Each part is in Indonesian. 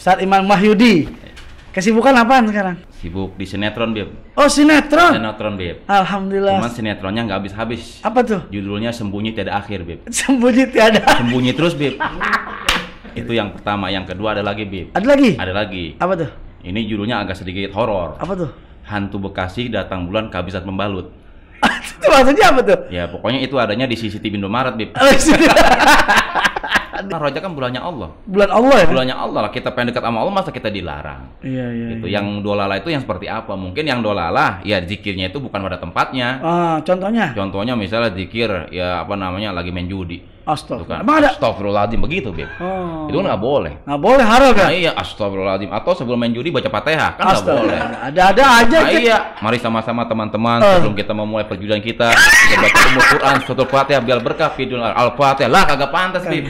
Ustaz Imam Mahyudi. Kesibukan apa sekarang? Sibuk di sinetron, Bib. Oh, sinetron? Sinetron, Bib. Alhamdulillah. Cuman sinetronnya nggak habis-habis. Apa tuh? Judulnya Sembunyi Tiada Akhir, Bib. Sembunyi Tiada Sembunyi terus, Bib. Itu yang pertama. Yang kedua ada lagi, Bib. Ada lagi? Ada lagi. Apa tuh? Ini judulnya agak sedikit horor. Apa tuh? Hantu Bekasi datang bulan kehabisan pembalut itu maksudnya apa tuh? Ya pokoknya itu adanya di CCTV Indomaret, Bib. Oh, Kan nah, rojak kan bulannya Allah. Bulan Allah ya? Bulannya Allah lah. Kita pengen dekat sama Allah, masa kita dilarang? Iya, iya. Itu iya. yang dolala itu yang seperti apa? Mungkin yang dolala, ya zikirnya itu bukan pada tempatnya. Ah, contohnya? Contohnya misalnya zikir, ya apa namanya, lagi main judi. Astagfirullah. Bukan. Astagfirullahaladzim begitu, Bib. Oh. Itu nggak boleh. Nggak boleh haram kan? Nah, iya, astagfirullahaladzim. Atau sebelum main judi baca Fatihah, kan nggak boleh. Ada-ada aja. Nah, iya, mari sama-sama teman-teman uh. sebelum kita memulai perjudian kita kita baca umur Quran suatu fatihah biar berkah Video al-fatihah lah kagak pantas, Bib.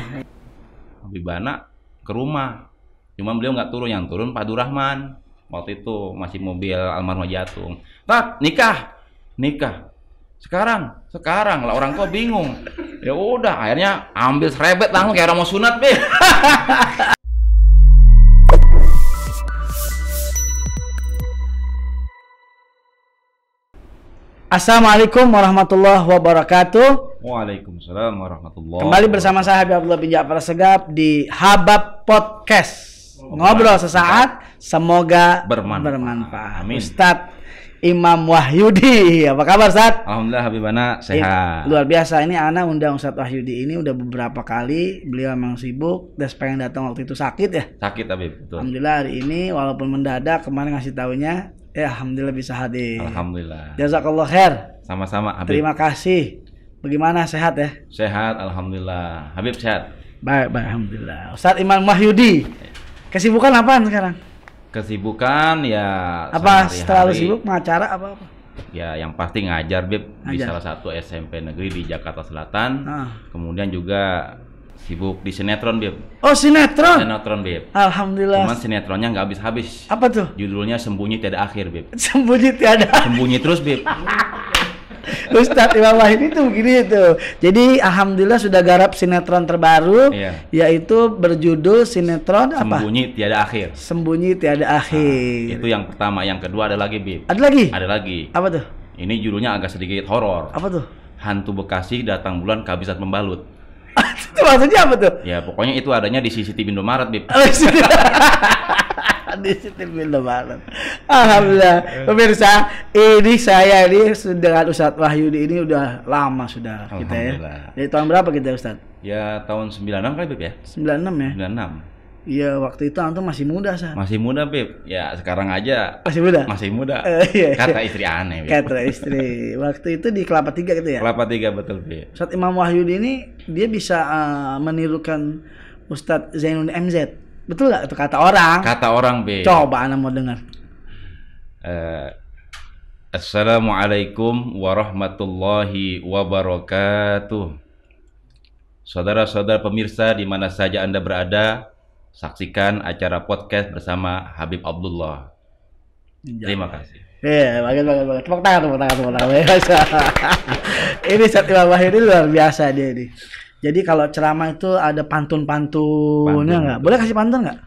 bana, ke rumah. Cuma beliau nggak turun, yang turun Pak Durahman. Waktu itu masih mobil almarhum jatuh. Tat, nikah. Nikah sekarang sekarang lah orang tua bingung ya udah akhirnya ambil serebet langsung kayak orang mau sunat be Assalamualaikum warahmatullahi wabarakatuh. Waalaikumsalam warahmatullahi. Kembali bersama saya Habib Abdullah bin Ja'far Segap di Habab Podcast. Oh, Ngobrol sesaat Semoga bermanfaat. bermanfaat. Amin. Ustadz Imam Wahyudi. Apa kabar, Ustaz? Alhamdulillah Habibana iya, sehat. luar biasa. Ini Ana undang Ustadz Wahyudi ini udah beberapa kali. Beliau emang sibuk dan pengen datang waktu itu sakit ya. Sakit tapi betul. Alhamdulillah hari ini walaupun mendadak kemarin ngasih tahunya ya alhamdulillah bisa hadir. Alhamdulillah. Jazakallah khair. Sama-sama Habib. Terima kasih. Bagaimana sehat ya? Sehat alhamdulillah. Habib sehat. Baik, baik alhamdulillah. Ustadz Imam Wahyudi. Kesibukan apaan sekarang? Kesibukan ya apa setelah sibuk pengacara apa apa? Ya yang pasti ngajar Bib di salah satu SMP negeri di Jakarta Selatan. Ah. Kemudian juga sibuk di sinetron Bib. Oh, sinetron. Sinetron Bib. Alhamdulillah. Cuman sinetronnya nggak habis-habis. Apa tuh? Judulnya Sembunyi Tiada Akhir Bib. Sembunyi tiada. Sembunyi terus Bib. Ustadz Imam Wahid itu begini itu. Jadi alhamdulillah sudah garap sinetron terbaru yeah. yaitu berjudul sinetron Sembunyi apa? Sembunyi Tiada Akhir. Sembunyi Tiada nah, Akhir. Nah, itu yang pertama, yang kedua ada lagi, Bib. Ada lagi? Ada lagi. Apa tuh? Ini judulnya agak sedikit horor. Apa tuh? Hantu Bekasi datang bulan kehabisan membalut. itu maksudnya apa tuh? Ya pokoknya itu adanya di CCTV Indomaret, Bib. Oh, di CCTV Indomaret. Alhamdulillah. Eh. Pemirsa, ini saya ini dengan Ustadz Wahyudi ini udah lama sudah kita ya. Dari tahun berapa kita Ustadz? Ya tahun 96 kali Bib ya. 96 ya. 96. Iya waktu itu antum masih muda sah. Masih muda beb. Ya sekarang aja. Masih muda. Masih muda. Uh, iya, iya. Kata iya. istri aneh. Beb. Kata istri. waktu itu di Kelapa Tiga gitu ya. Kelapa Tiga betul beb. Saat Imam Wahyudi ini dia bisa uh, menirukan Ustadz Zainul MZ. Betul nggak itu kata orang? Kata orang beb. Coba anak mau dengar. Uh, Assalamualaikum warahmatullahi wabarakatuh. Saudara-saudara pemirsa di mana saja anda berada, Saksikan acara podcast bersama Habib Abdullah. Iya. Terima kasih. Iya, yeah, bagus bagus bagus. Tepuk tangan, tepuk tangan, tangan. ini saat Imam ini luar biasa dia ini. Jadi kalau ceramah itu ada pantun-pantunnya nggak? Boleh kasih pantun nggak?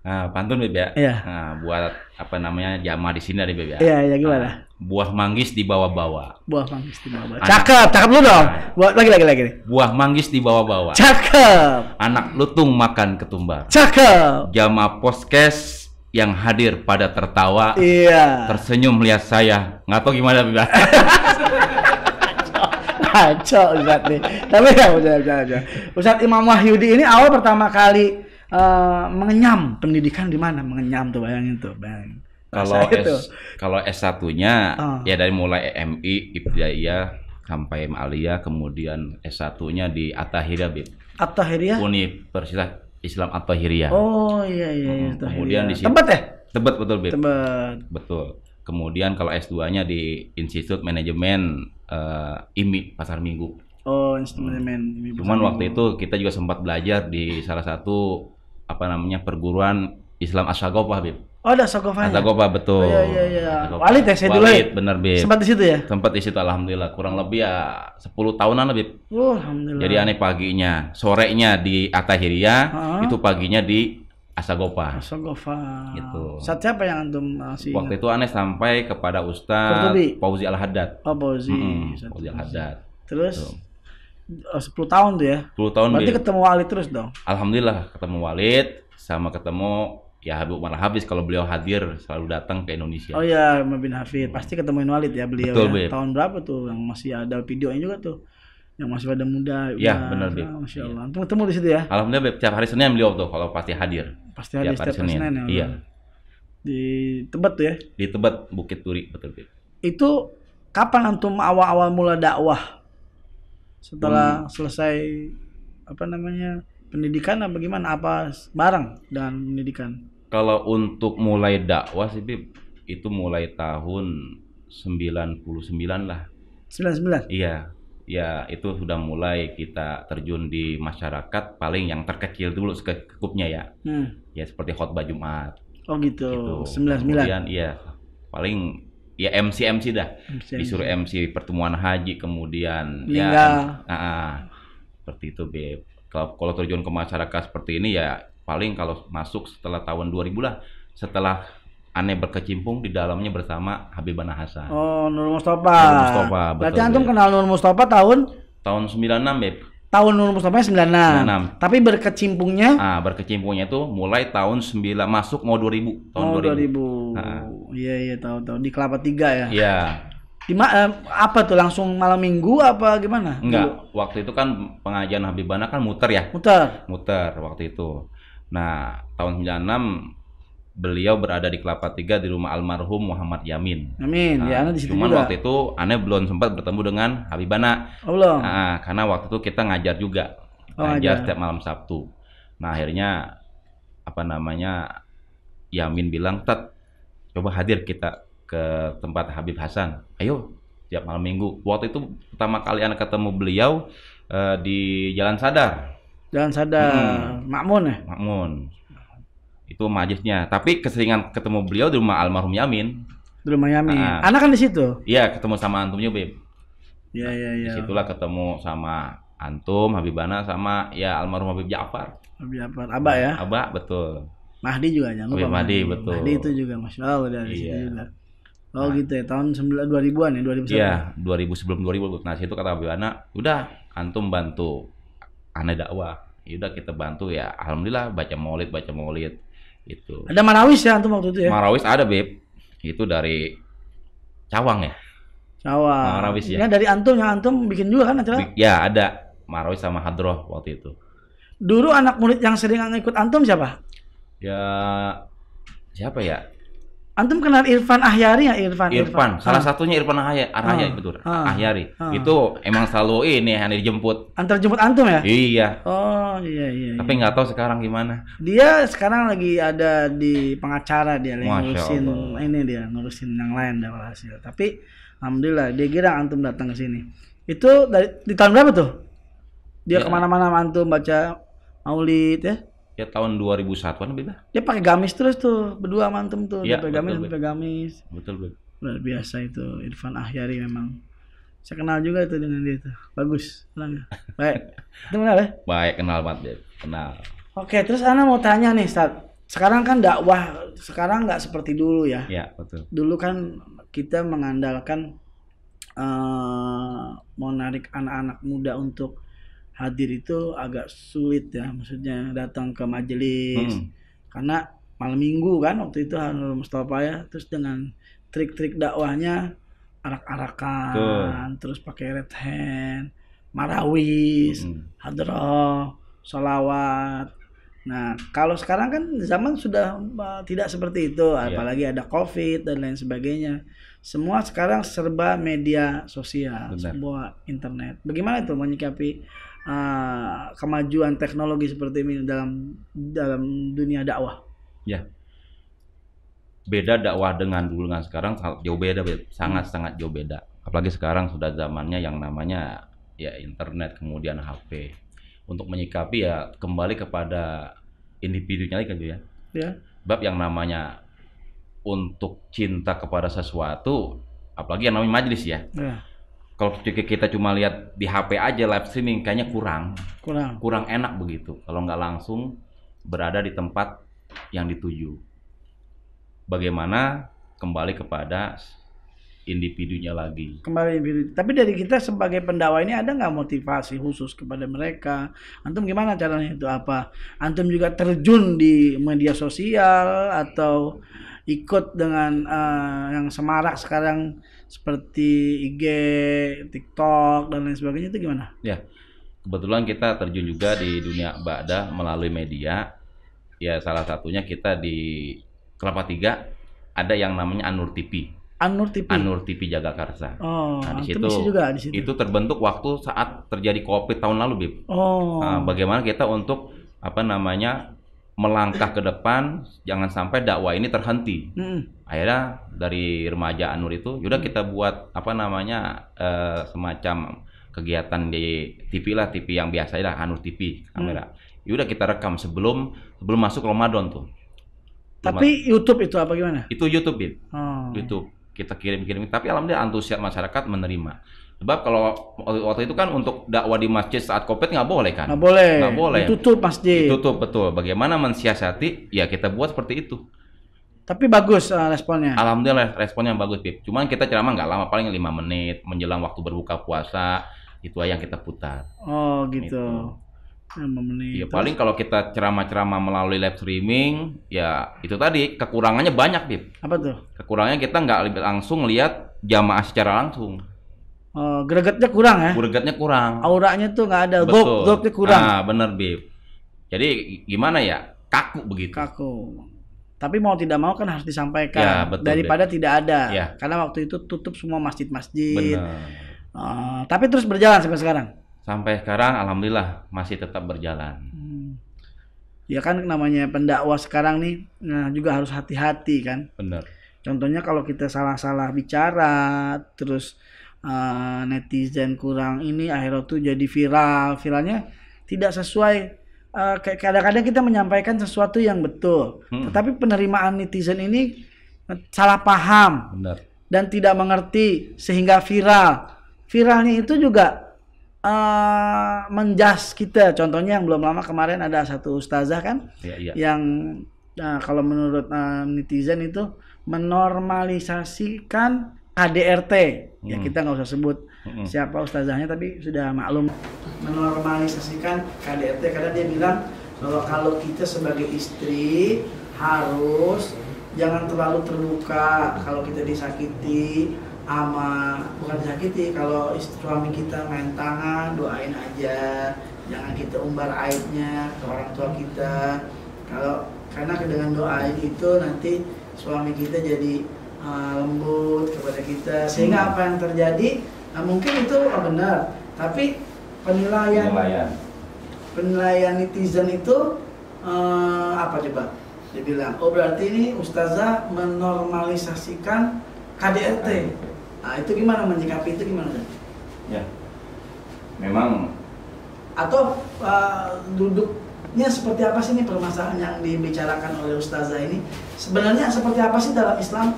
Nah, pantun Beb ya. Nah, buat apa namanya jama di sini dari Beb ya. Iya, iya gimana? Nah, buah manggis di bawah-bawah. Buah manggis di bawah-bawah. Cakep, cakep lu dong. Buat lagi lagi lagi Buah manggis di bawah-bawah. Cakep. Anak lutung makan ketumbar. Cakep. Jama poskes yang hadir pada tertawa. Iya. Tersenyum lihat saya. Nggak tahu gimana Beb. Ya? Kacau Ustaz nih. Tapi ya Ustaz, Ustaz, Ustaz. Ustaz Imam Wahyudi ini awal pertama kali uh, mengenyam pendidikan di mana mengenyam tuh bayangin tuh bayangin kalau S kalau S satunya uh. ya dari mulai MI Ibtidaiyah sampai Malia kemudian S satunya di atahiria Bib Atahiria Universitas Islam atahiria Oh iya iya hmm, kemudian di tempat ya Tebet betul Bib Tebet betul kemudian kalau S 2 nya di Institut Manajemen uh, eh, IMI Pasar Minggu Oh, instrumen hmm. Cuman waktu itu kita juga sempat belajar di salah satu apa namanya perguruan Islam Asagopa, Bib. Oh, ada Asagopa. Ya? Asagopa betul. Oh, iya iya iya. Walid ya saya dulu. Ya? Walid bener Bib. Sempat di situ ya? Sempat di situ alhamdulillah. Kurang lebih ya 10 tahunan lebih. Oh, alhamdulillah. Jadi aneh paginya, sorenya di Atahiria, uh -huh. itu paginya di Asagopa. Asagopa. Gitu. Saat siapa yang antum masih uh, Waktu ingat? itu aneh sampai kepada Ustaz Fauzi Al-Haddad. Oh, Fauzi. -hmm. Fauzi Al-Haddad. Terus? Gitu. 10 eh, tahun tuh ya. 10 tahun. Berarti dia. ketemu Walid terus dong. Alhamdulillah ketemu Walid sama ketemu ya Habib Umar habis kalau beliau hadir selalu datang ke Indonesia. Oh iya, Umar bin Hafiz pasti ketemuin Walid ya beliau. Betul, ya. Tahun berapa tuh yang masih ada videonya juga tuh. Yang masih pada muda. Ya, iya benar, Beb. Masya Allah. Ya. Ketemu di situ ya. Alhamdulillah, Beb. Tiap hari Senin beliau tuh kalau pasti hadir. Pasti hadir setiap hari Senin. Senin ya, iya. Di Tebet tuh ya? Di Tebet, Bukit Turi, betul, Beb. Itu kapan antum awal-awal mula dakwah? setelah hmm. selesai apa namanya pendidikan apa gimana apa bareng dan pendidikan kalau untuk mulai dakwah sih Bib, itu mulai tahun 99 lah 99 iya ya itu sudah mulai kita terjun di masyarakat paling yang terkecil dulu sekecukupnya ya hmm. ya seperti khotbah Jumat oh gitu, gitu. 99 iya paling ya MC MC dah MC, disuruh MC pertemuan haji kemudian Lingga. ya uh, uh, seperti itu beb kalau kalau terjun ke masyarakat seperti ini ya paling kalau masuk setelah tahun 2000 lah setelah aneh berkecimpung di dalamnya bersama Habibana Hasan. Oh, Nur Mustafa. Nur Mustafa, betul. Berarti antum kenal Nur Mustafa tahun tahun 96, Beb tahun Nur 96. 96. Tapi berkecimpungnya? Ah, berkecimpungnya itu mulai tahun 9 masuk mau 2000, tahun oh, 2000. Ah. Iya, iya tahun tahu di Kelapa 3 ya. Iya. Di eh, apa tuh langsung malam Minggu apa gimana? Enggak, Dulu. waktu itu kan pengajian Habibana kan muter ya. Muter. Muter waktu itu. Nah, tahun 96 beliau berada di Kelapa Tiga di rumah almarhum Muhammad Yamin. Amin. Ya, nah, ya, Ana di situ cuman juga. waktu itu aneh belum sempat bertemu dengan Habibana. Oh, belum. Nah, karena waktu itu kita ngajar juga. Oh, ngajar aja. setiap malam Sabtu. Nah, akhirnya apa namanya Yamin bilang, "Tet, coba hadir kita ke tempat Habib Hasan. Ayo, tiap malam Minggu." Waktu itu pertama kali anak ketemu beliau uh, di Jalan Sadar. Jalan Sadar, hmm. Makmun ya? Makmun itu majisnya Tapi keseringan ketemu beliau di rumah almarhum Yamin. Di rumah Yamin. Nah, Anak kan di situ? Iya, ketemu sama antumnya, bib, Iya, nah, iya, iya. Disitulah ketemu sama antum, Habibana sama ya almarhum Habib Ja'far. Habib Ja'far, Abah ya? Abah, betul. Mahdi juga jangan lupa. Mahdi, Mahdi, betul. Mahdi itu juga Masya Allah dari iya. situ juga. Oh nah, gitu ya, tahun 2000-an ya, 2000 Iya, 2000 sebelum 2000. Nah, situ kata Habibana, udah antum bantu aneh dakwah. Ya udah kita bantu ya. Alhamdulillah baca maulid, baca maulid itu. Ada Marawis ya antum waktu itu ya? Marawis ada, Beb. Itu dari Cawang ya? Cawang. Marawis ya. Ya dari antum yang antum bikin juga kan acara? Ya, ada. Marawis sama Hadroh waktu itu. Dulu anak murid yang sering ngikut antum siapa? Ya siapa ya? Antum kenal Irfan Ahyari ya Irfan? Irfan, Irfan. salah ah. satunya Irfan Ahyari, ah. Ahyari ah. betul. Ah. Ahyari. Ah. Itu emang selalu ini yang dijemput. Antar jemput antum ya? Iya. Oh iya iya. iya. Tapi nggak iya. tahu sekarang gimana. Dia sekarang lagi ada di pengacara dia lagi ngurusin Allah. ini dia ngurusin yang lain dah hasil. Tapi alhamdulillah dia kira antum datang ke sini. Itu dari di tahun berapa tuh? Dia ya. kemana-mana antum baca maulid ya? ya tahun 2001-an beda. Dia pakai gamis terus tuh, berdua mantem tuh, ya, pakai gamis, pakai gamis. Betul, betul. Luar biasa itu Irfan Ahyari memang. Saya kenal juga itu dengan dia tuh. Bagus, kenal Baik. Itu kenal ya? Baik, kenal banget Kenal. Oke, terus Ana mau tanya nih, saat Sekarang kan dakwah sekarang nggak seperti dulu ya. Iya, betul. Dulu kan kita mengandalkan uh, mau narik anak-anak muda untuk hadir itu agak sulit ya maksudnya datang ke majelis hmm. karena malam minggu kan waktu itu Hanur Mustafa ya terus dengan trik-trik dakwahnya arak-arakan terus pakai red hand marawis hmm. hadroh salawat. Nah, kalau sekarang kan zaman sudah uh, tidak seperti itu, iya. apalagi ada COVID dan lain sebagainya. Semua sekarang serba media sosial, Benar. semua internet. Bagaimana itu menyikapi uh, kemajuan teknologi seperti ini dalam dalam dunia dakwah? Ya, yeah. beda dakwah dengan dulu dengan sekarang jauh beda, sangat hmm. sangat jauh beda. Apalagi sekarang sudah zamannya yang namanya ya internet, kemudian HP untuk menyikapi ya kembali kepada individunya lagi gitu ya. Ya. Bab yang namanya untuk cinta kepada sesuatu, apalagi yang namanya majelis ya. ya. Kalau kita cuma lihat di HP aja live streaming kayaknya kurang. Kurang. Kurang enak begitu. Kalau nggak langsung berada di tempat yang dituju. Bagaimana kembali kepada individunya lagi. Kembali individu. Tapi dari kita sebagai pendawa ini ada nggak motivasi khusus kepada mereka? Antum gimana caranya itu apa? Antum juga terjun di media sosial atau ikut dengan uh, yang semarak sekarang seperti IG, TikTok dan lain sebagainya itu gimana? Ya. Kebetulan kita terjun juga di dunia Ba'da melalui media. Ya salah satunya kita di Kelapa Tiga ada yang namanya Anur TV. Anur TV. Anur TV Jagakarsa. Oh, nah, di situ, juga di situ. Itu terbentuk waktu saat terjadi Covid tahun lalu, Bib. Oh. Nah, bagaimana kita untuk apa namanya melangkah ke depan jangan sampai dakwah ini terhenti. Hmm. Akhirnya dari remaja Anur itu, yaudah hmm. kita buat apa namanya uh, semacam kegiatan di TV lah, TV yang biasa lah, Anur TV kamera. Hmm. Yaudah kita rekam sebelum sebelum masuk Ramadan tuh. Tapi YouTube itu apa gimana? Itu YouTube, Bib. Oh. YouTube kita kirim-kirim tapi alhamdulillah antusias masyarakat menerima sebab kalau waktu itu kan untuk dakwah di masjid saat covid nggak boleh kan nggak boleh nggak boleh ditutup masjid Tutup, betul bagaimana mensiasati ya kita buat seperti itu tapi bagus uh, responnya. Alhamdulillah responnya bagus, Bip. Cuman kita ceramah nggak lama, paling lima menit menjelang waktu berbuka puasa, itu aja yang kita putar. Oh, gitu. gitu menit. Ya paling kalau kita ceramah-ceramah melalui live streaming, ya itu tadi kekurangannya banyak, Bib. Apa tuh? Kekurangannya kita nggak langsung lihat jamaah secara langsung. Oh, gregetnya kurang ya? Gregetnya kurang. Auranya tuh nggak ada, Betul. Gob, kurang. Nah, bener, Bib. Jadi gimana ya? Kaku begitu. Kaku. Tapi mau tidak mau kan harus disampaikan ya, betul, daripada Bip. tidak ada. Ya. Karena waktu itu tutup semua masjid-masjid. Uh, tapi terus berjalan sampai sekarang sampai sekarang alhamdulillah masih tetap berjalan. Hmm. Ya kan namanya pendakwah sekarang nih, nah juga harus hati-hati kan. Benar. Contohnya kalau kita salah-salah bicara, terus uh, netizen kurang ini, akhirnya tuh jadi viral, viralnya tidak sesuai. Uh, kadang-kadang kita menyampaikan sesuatu yang betul, hmm. tetapi penerimaan netizen ini eh, salah paham Benar. dan tidak mengerti sehingga viral. Viralnya itu juga uh, menjas kita. Contohnya yang belum lama kemarin ada satu ustazah kan, ya, ya. yang uh, kalau menurut uh, netizen itu menormalisasikan KDRT. Ya, hmm. Ya kita nggak usah sebut hmm. siapa ustazahnya, tapi sudah maklum menormalisasikan KDRT karena dia bilang bahwa kalau kita sebagai istri harus jangan terlalu terluka kalau kita disakiti ama bukan sakiti kalau istri suami kita main tangan doain aja jangan kita umbar aibnya ke orang tua kita kalau karena dengan doain itu nanti suami kita jadi uh, lembut kepada kita sehingga hmm. apa yang terjadi nah mungkin itu benar tapi penilaian penilaian, penilaian netizen itu uh, apa coba dibilang oh berarti ini ustazah menormalisasikan KDRT Nah, itu gimana menyikapi itu gimana? Ya, memang. Atau uh, duduknya seperti apa sih ini permasalahan yang dibicarakan oleh Ustazah ini? Sebenarnya seperti apa sih dalam Islam?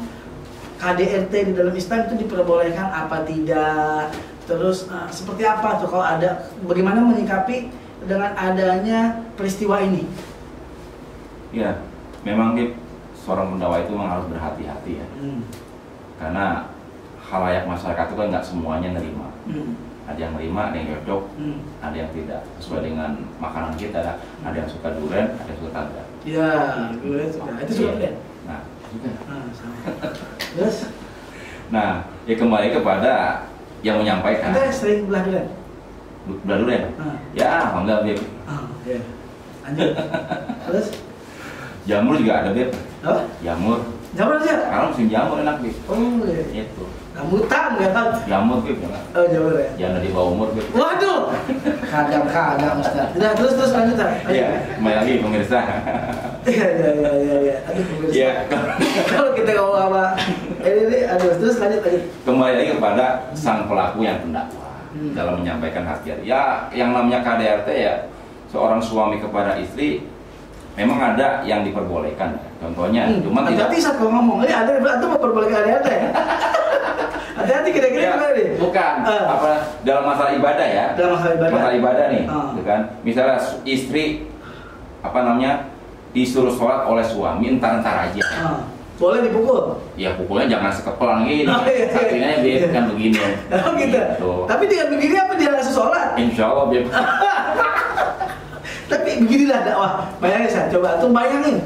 KDRT di dalam Islam itu diperbolehkan apa tidak? Terus uh, seperti apa tuh kalau ada? Bagaimana menyikapi dengan adanya peristiwa ini? Ya, memang dia seorang pendawa itu memang harus berhati-hati ya. Hmm. Karena halayak masyarakat itu kan nggak semuanya nerima. Hmm. Ada yang nerima, ada yang cocok, hmm. ada yang tidak sesuai dengan makanan kita. Hmm. Ada yang suka durian, ada yang suka kagak. Iya, durian suka. Iya. itu suka durian. Nah, Nah, sama. Terus? Nah, ya kembali kepada yang menyampaikan. Kita sering belah durian. Belah durian? Ah. Ya, alhamdulillah, Bip. Ah, ya. Lanjut. Terus? Jamur juga ada, Bip. Apa? Jamur jamur aja kalau musim jamur enak nih. oh iya itu tak ya tahu? Jamur gitu. ya Oh jamur ya? Jangan di bawah umur gitu. Waduh! Kadang-kadang Ustaz Nah terus terus lanjut Iya, kembali lagi pemirsa iya, iya, iya, iya, iya Aduh pemirsa Iya Kalau kita ngomong apa, ini, ini, aduh terus lanjut lanjut Kembali lagi kepada sang pelaku yang terdakwa hmm. Dalam menyampaikan hak Ya yang namanya KDRT ya Seorang suami kepada istri Memang ada yang diperbolehkan ya Contohnya, hmm. cuma tidak bisa kalau ngomong. ini eh, ada berarti mau berbalik ada ada ya. Hati-hati kira-kira ya, nih. Bukan. Uh. Apa dalam masalah ibadah ya? Dalam masalah ibadah. Masalah ibadah nih, uh. gitu kan? Misalnya istri apa namanya disuruh sholat oleh suami entar-entar aja. Uh. Boleh dipukul? Ya pukulnya jangan sekepelan gini. Oh, iya, iya. akhirnya dia iya. kan begini. Oh gitu. gitu. Tapi dengan begini apa dia langsung sholat? Insya Allah dia. Tapi beginilah dakwah. Bayangin saya coba tuh bayangin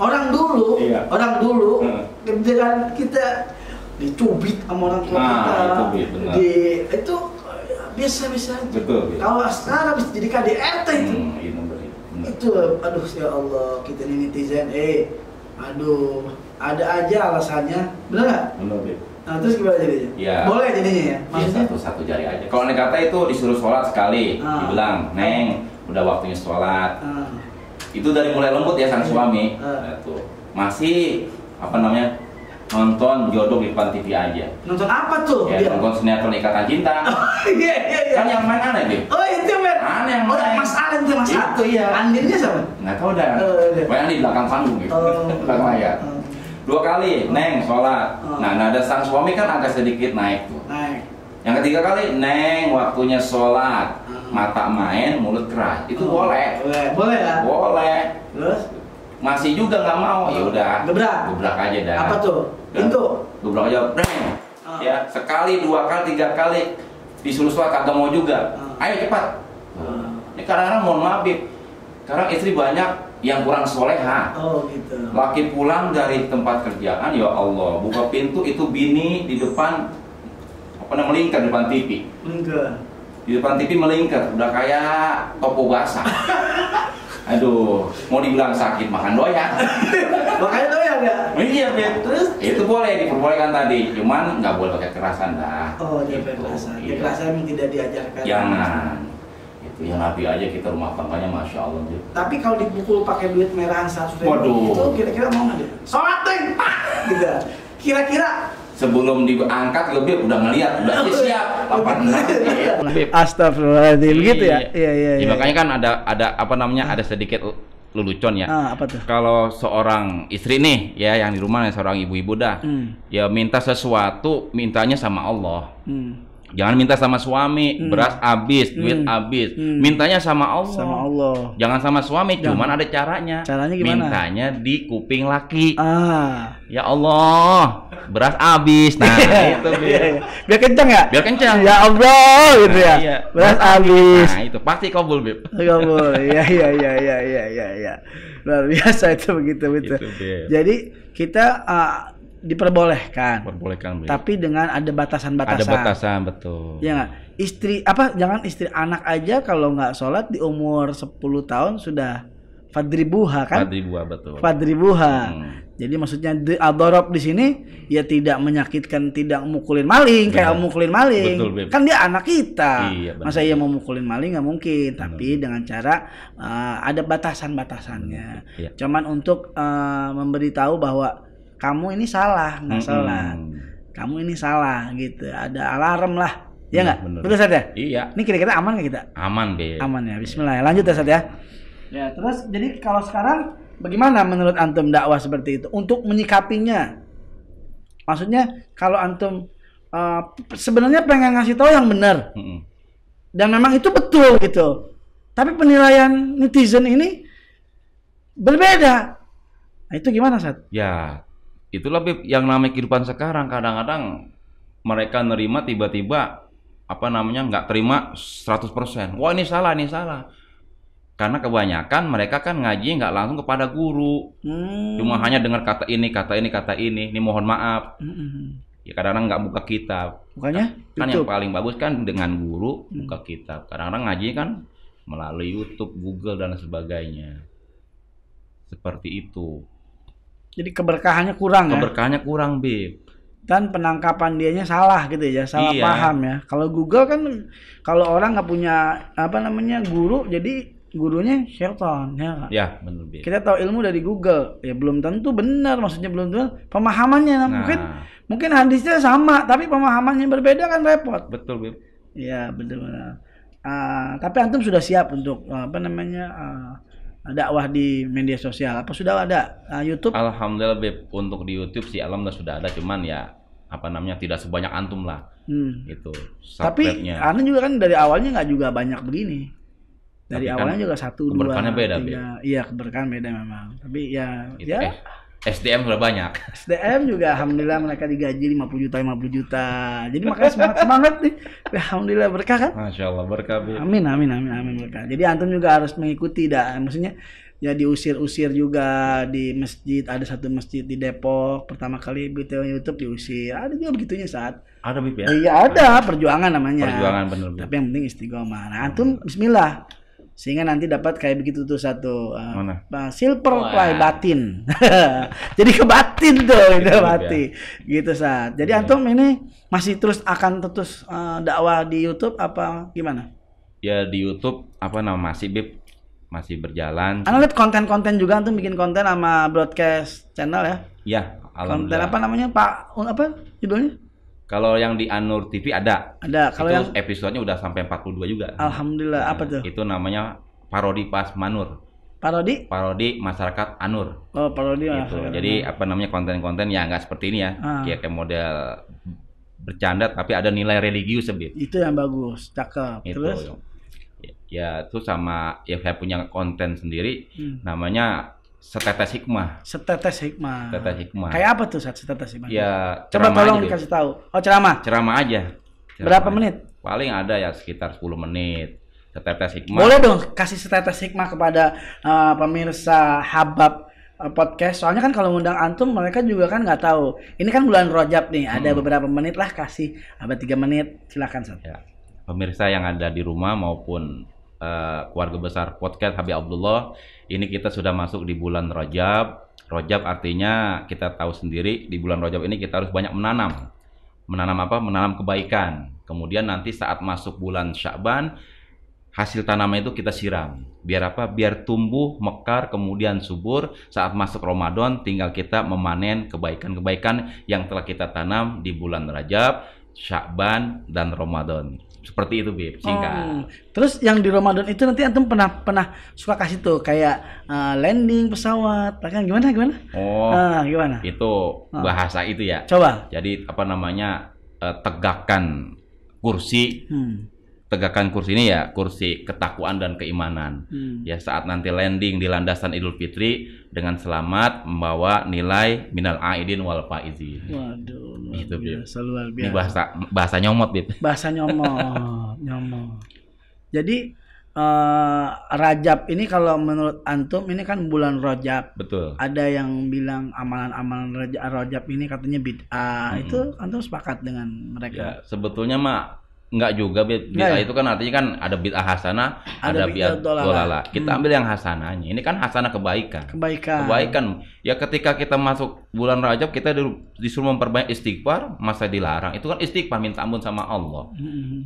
orang dulu iya. orang dulu hmm. dengan kita dicubit sama orang tua nah, kita itu, di itu ya, biasa-biasa kalau sekarang bisa jadi KDRT itu hmm, iya, bener, itu aduh ya Allah kita ini netizen eh aduh ada aja alasannya benar nggak Benar Nah, terus gimana jadinya? Ya. Boleh jadinya ya? Iya, Maksudnya? Ya, satu-satu jari aja. Kalau nekata itu disuruh sholat sekali, ah. dibilang, Neng, udah waktunya sholat. Ah itu dari mulai lembut ya sang iya. suami ah. nah, itu masih apa namanya nonton jodoh di depan TV aja nonton apa tuh ya, iya. nonton sinetron ikatan cinta oh, iya, iya iya iya kan yang main aneh deh oh itu yang aneh yang oh, main. oh mas Alan tuh mas itu iya andirnya siapa nggak tahu dah banyak oh, di belakang panggung gitu oh, belakang layar oh. dua kali neng sholat oh. nah nada sang suami kan agak sedikit naik tuh naik yang ketiga kali neng waktunya sholat mata main mulut keras itu oh. boleh boleh boleh ya? boleh terus masih juga nggak mau ya udah gebrak gebrak aja dah apa tuh pintu gebrak aja Breng. Oh. ya sekali dua kali tiga kali disuruh suara kagak mau juga oh. ayo cepat oh. ini kadang-kadang mohon maaf Bib istri banyak yang kurang soleha. Oh gitu. Laki pulang dari tempat kerjaan, ya Allah, buka pintu itu bini di depan apa namanya melingkar di depan TV. Melingkar di depan TV melingkar udah kayak topo basah aduh mau dibilang sakit makan doyan makanya doyan ya iya terus itu boleh diperbolehkan tadi cuman nggak boleh pakai kerasan dah oh dia gitu. kerasan gitu. kerasan tidak diajarkan jangan itu yang nabi aja kita rumah tangganya masya allah gitu. tapi kalau dipukul pakai duit merah satu ribu itu kira-kira mau nggak dia sholat deh pak gitu kira-kira sebelum diangkat lebih udah ngeliat udah siap 86 astagfirullahaladzim gitu ya iya iya ya, ya, makanya kan ada ada apa namanya ada sedikit lelucon ya. Ah, apa tuh? Kalau seorang istri nih ya yang di rumah seorang ibu-ibu dah, hmm. ya minta sesuatu mintanya sama Allah. Hmm Jangan minta sama suami, hmm. beras habis, hmm. duit habis. Hmm. Mintanya sama Allah. Sama Allah. Jangan sama suami, Jangan. cuman ada caranya. Caranya gimana? Mintanya di kuping laki. Ah. Ya Allah, beras habis. Nah, iya, itu iya, iya. biar. biar kencang ya? Biar kencang. Ya Allah, gitu nah, ya. Iya. Beras habis. Nah, itu pasti kabul, beb. Kabul. Iya, iya, iya, iya, iya, iya, iya. Luar biasa itu begitu, begitu. Gitu, Jadi kita uh, diperbolehkan. Diperbolehkan. Iya. Tapi dengan ada batasan-batasan. Ada batasan, betul. Ya gak? Istri apa jangan istri anak aja kalau nggak sholat di umur 10 tahun sudah fadribuha kan? Fadribuha betul. Fadribuha. Hmm. Jadi maksudnya adorob di sini ya tidak menyakitkan, tidak mukulin maling benar. kayak iya. mukulin maling. Betul, betul. Kan dia anak kita. Iya, Masa iya mau mukulin maling nggak mungkin, benar. tapi dengan cara uh, ada batasan-batasannya. Ya. Cuman untuk uh, memberitahu bahwa kamu ini salah nggak hmm. salah kamu ini salah gitu ada alarm lah iya iya, ya nggak ya, betul saja iya ini kira-kira aman nggak kita aman deh aman ya Bismillah lanjut ya ya ya terus jadi kalau sekarang bagaimana menurut antum dakwah seperti itu untuk menyikapinya maksudnya kalau antum uh, sebenarnya pengen ngasih tahu yang benar hmm. dan memang itu betul gitu tapi penilaian netizen ini berbeda nah, itu gimana Sat ya itulah lebih yang namanya kehidupan sekarang kadang-kadang mereka nerima tiba-tiba apa namanya nggak terima 100%. Wah ini salah, ini salah. Karena kebanyakan mereka kan ngaji nggak langsung kepada guru, hmm. cuma hanya dengar kata ini, kata ini, kata ini. Ini mohon maaf. Hmm. Ya kadang-kadang nggak buka kitab. Bukannya? Kan, kan yang paling bagus kan dengan guru hmm. buka kitab. Kadang-kadang ngaji kan melalui YouTube, Google dan sebagainya. Seperti itu. Jadi keberkahannya kurang keberkahannya ya. Keberkahannya kurang, Bib. Dan penangkapan dianya salah gitu ya, salah iya. paham ya. Kalau Google kan kalau orang nggak punya apa namanya guru, jadi gurunya Sherton ya Ya benar Bib. Kita tahu ilmu dari Google ya belum tentu benar maksudnya belum tentu pemahamannya nah. mungkin nah. mungkin hadisnya sama tapi pemahamannya berbeda kan repot. Betul Bib. Iya benar benar. Uh, ah, tapi antum sudah siap untuk uh, apa namanya uh, dakwah di media sosial? Apa sudah ada uh, YouTube? Alhamdulillah Beb, untuk di YouTube sih alhamdulillah sudah ada, cuman ya apa namanya tidak sebanyak antum lah. Hmm. Itu. Tapi Anda juga kan dari awalnya nggak juga banyak begini. Dari Tapi kan awalnya juga satu dua. Keberkahannya beda, tiga. Iya, keberkahan beda memang. Tapi ya gitu, ya eh SDM sudah banyak. SDM juga alhamdulillah mereka digaji 50 juta 50 juta. Jadi makanya semangat semangat nih. Ya, alhamdulillah berkah kan? Masya Allah berkah. Bi. Amin amin amin amin berkah. Jadi antum juga harus mengikuti dah. Maksudnya ya diusir-usir juga di masjid. Ada satu masjid di Depok pertama kali video YouTube diusir. Ada juga begitunya saat. Ada bib ya? Iya ada, perjuangan namanya. Perjuangan bener. Tapi yang penting istiqomah. Nah, antum Bismillah sehingga nanti dapat kayak begitu tuh satu uh, Mana? silver oh, play batin jadi ke batin tuh itu mati ya. gitu saat jadi yeah. antum ini masih terus akan terus uh, dakwah di YouTube apa gimana ya di YouTube apa nama masih bib masih berjalan Anda lihat konten-konten juga antum bikin konten sama broadcast channel ya ya konten apa namanya Pak apa judulnya kalau yang di Anur TV ada. Ada. Kalau yang episodenya udah sampai 42 juga. Alhamdulillah. Nah, apa tuh? Itu namanya parodi pas Manur. Parodi? Parodi masyarakat Anur. Oh, parodi gitu. masyarakat. Jadi apa namanya konten-konten yang nggak seperti ini ya. Ah. Kayak, model bercanda tapi ada nilai religius sedikit. Itu yang bagus, cakep. Itu, Terus? Ya, ya itu sama ya saya punya konten sendiri hmm. namanya setetes hikmah. Setetes hikmah. Setetes hikmah. Kayak apa tuh saat setetes hikmah? Ya, coba tolong aja dikasih tahu. Oh, ceramah. Ceramah aja. Ceramah Berapa aja. menit? Paling ada ya sekitar 10 menit. Setetes hikmah. Boleh dong kasih setetes hikmah kepada uh, pemirsa Habab eh, podcast soalnya kan kalau ngundang antum mereka juga kan nggak tahu ini kan bulan rojab nih ada hmm. beberapa menit lah kasih Apa tiga menit silakan Sat. ya. pemirsa yang ada di rumah maupun Eh, keluarga besar podcast Habib Abdullah. Ini kita sudah masuk di bulan Rajab. Rajab artinya kita tahu sendiri di bulan Rajab ini kita harus banyak menanam. Menanam apa? Menanam kebaikan. Kemudian nanti saat masuk bulan Sya'ban hasil tanaman itu kita siram. Biar apa? Biar tumbuh, mekar, kemudian subur. Saat masuk Ramadan tinggal kita memanen kebaikan-kebaikan yang telah kita tanam di bulan Rajab, Syakban, dan Ramadan seperti itu Bib, singkat. Oh. Terus yang di Ramadan itu nanti antum pernah pernah suka kasih tuh kayak uh, landing pesawat, ya kan gimana gimana? Oh. Uh, gimana? Itu ah. bahasa oh. itu ya. Coba. Jadi apa namanya? Uh, eh, tegakkan kursi. Hmm. Tegakkan kursi ini ya kursi ketakuan dan keimanan. Hmm. Ya saat nanti landing di landasan Idul Fitri, dengan selamat membawa nilai minal aidin wal faizin. Waduh. Luar itu biasa, luar biasa. Ini bahasa bahasa nyomot, Bib. Bahasa nyomot, nyomot. Jadi uh, Rajab ini kalau menurut antum ini kan bulan Rajab. Betul. Ada yang bilang amalan-amalan Rajab, ini katanya bid'ah. Mm -hmm. Itu antum sepakat dengan mereka? Ya, sebetulnya mah Enggak juga bid'ah ya? itu kan artinya kan ada bid'ah hasanah, ada, ada bid'ah dolala. Kita hmm. ambil yang hasananya Ini kan hasana kebaikan. Kebaikan. Kebaikan. Ya ketika kita masuk bulan Rajab kita disuruh memperbanyak istighfar, masa dilarang. Itu kan istighfar minta ampun sama Allah. Hmm.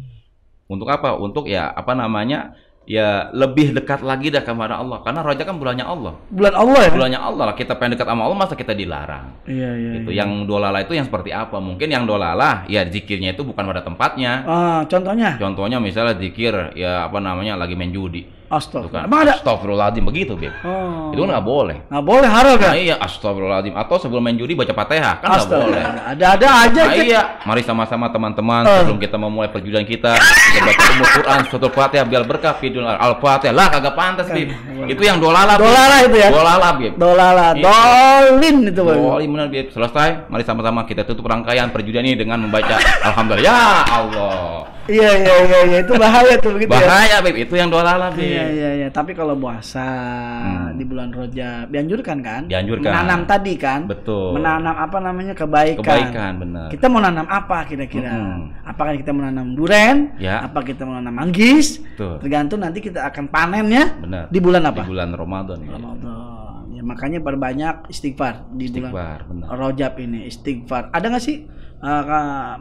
Untuk apa? Untuk ya apa namanya? ya lebih dekat lagi dah kepada Allah karena roja kan bulannya Allah bulan Allah ya bulannya Allah lah kita pengen dekat sama Allah masa kita dilarang iya iya itu iya. yang lala itu yang seperti apa mungkin yang dua lala ya zikirnya itu bukan pada tempatnya ah contohnya contohnya misalnya zikir ya apa namanya lagi main judi Astagfirullah. Kan begitu, Bib. Oh. Itu nggak boleh. Nggak boleh haram kan? Nah, iya, astagfirullahaladzim. Atau sebelum main judi baca Fatihah, kan nggak boleh. Ada-ada aja. Nah, iya, mari sama-sama teman-teman uh. sebelum kita memulai perjudian kita, kita baca umur Quran, suatu Fatihah biar berkah, video Al-Fatihah. Lah kagak pantas, Bib. itu yang dolala. Dolala itu ya. Dolala, Bib. Dolala. Iya. Dolin itu, Bang. Dolin benar, Bib. Selesai, mari sama-sama kita tutup rangkaian perjudian ini dengan membaca alhamdulillah. Ya Allah. Iya iya iya iya itu bahaya tuh begitu. Ya. Bahaya ya? itu yang dolar lagi. Iya iya iya tapi kalau puasa hmm. di bulan Rajab dianjurkan kan? Dianjurkan. Menanam tadi kan? Betul. Menanam apa namanya kebaikan. Kebaikan benar. Kita mau nanam apa kira-kira? Hmm. Apakah kita menanam duren? Ya. Apa kita menanam manggis? Betul. Tergantung nanti kita akan panennya benar. di bulan apa? Di bulan Ramadan. Ya. Ramadan. Ya, makanya perbanyak istighfar di istighfar, bulan benar. Rojab ini istighfar. Ada nggak sih uh,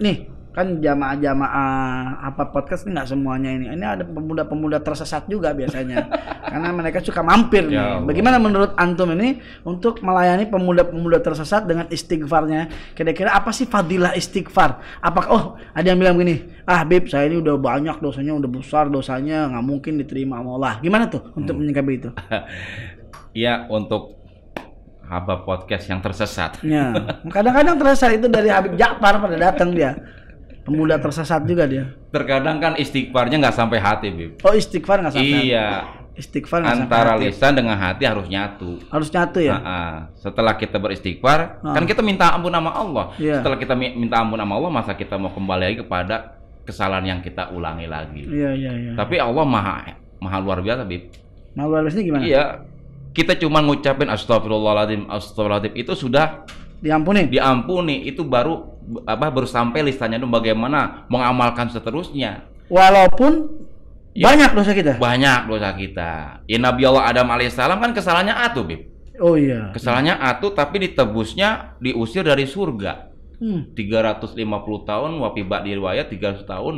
nih kan jamaah-jamaah apa podcast ini nggak semuanya ini ini ada pemuda-pemuda tersesat juga biasanya karena mereka suka mampir nih. Ya bagaimana menurut antum ini untuk melayani pemuda-pemuda tersesat dengan istighfarnya kira-kira apa sih fadilah istighfar apakah oh ada yang bilang gini ah bib saya ini udah banyak dosanya udah besar dosanya nggak mungkin diterima Allah gimana tuh untuk hmm. menyikapi itu ya untuk Habab podcast yang tersesat. Ya, kadang-kadang tersesat itu dari Habib Jakfar pada datang dia Pemuda eh, tersesat juga dia. Terkadang kan istighfarnya nggak sampai hati, Bib. Oh, istighfar nggak sampai. Iya. Hati. Istighfar antara hati. lisan dengan hati harus nyatu. Harus nyatu ya. Nah, uh, setelah kita beristighfar, nah. kan kita minta ampun sama Allah. Yeah. Setelah kita minta ampun sama Allah, masa kita mau kembali lagi kepada kesalahan yang kita ulangi lagi. Iya, iya, iya. Tapi Allah Maha Maha luar biasa, Bib. Maha luar biasa gimana? Iya. Kita cuma ngucapin astagfirullahaladzim, astagfirullahaladzim itu sudah diampuni diampuni itu baru apa baru sampai listanya itu bagaimana mengamalkan seterusnya walaupun ya, banyak dosa kita banyak dosa kita ya Nabi Allah Adam alaihissalam kan kesalahannya atu bib oh iya kesalahannya atu tapi ditebusnya diusir dari surga hmm. 350 tahun wafibak di riwayat 300 tahun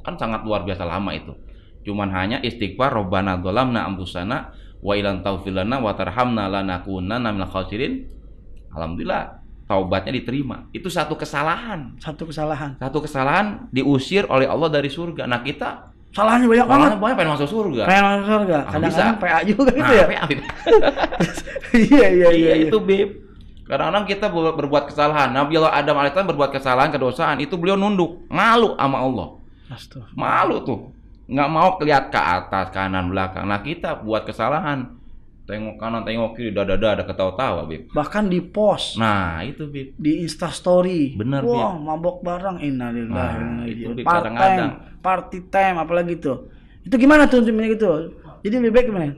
kan sangat luar biasa lama itu cuman hanya istighfar robbana dolamna ambusana wa ilan taufilana wa tarhamna lanakunana minal khasirin Alhamdulillah taubatnya diterima. Itu satu kesalahan. Satu kesalahan. Satu kesalahan diusir oleh Allah dari surga. Nah kita salahnya banyak salahnya banget. banyak pengen masuk surga. Pengen masuk surga. Ah, Kadang-kadang PA juga gitu nah, ya. Gitu. Iya, iya, iya, iya, iya, Itu Beb. Kadang-kadang kita berbuat kesalahan. Nabi Allah Adam AS berbuat kesalahan, kedosaan. Itu beliau nunduk, malu sama Allah. Astaga. Malu tuh. Nggak mau kelihat ke atas, kanan, belakang. Nah kita buat kesalahan Tengok kanan, tengok kiri, dada dada ada ketawa-tawa, Bib. Bahkan di pos. Nah, itu Bib. Di Insta story. Bener, Wah, wow, mabok bareng innalillahi nah, itu Bib kadang -kadang. Party time apalagi itu. Itu gimana tuh timnya gitu? Jadi lebih baik gimana?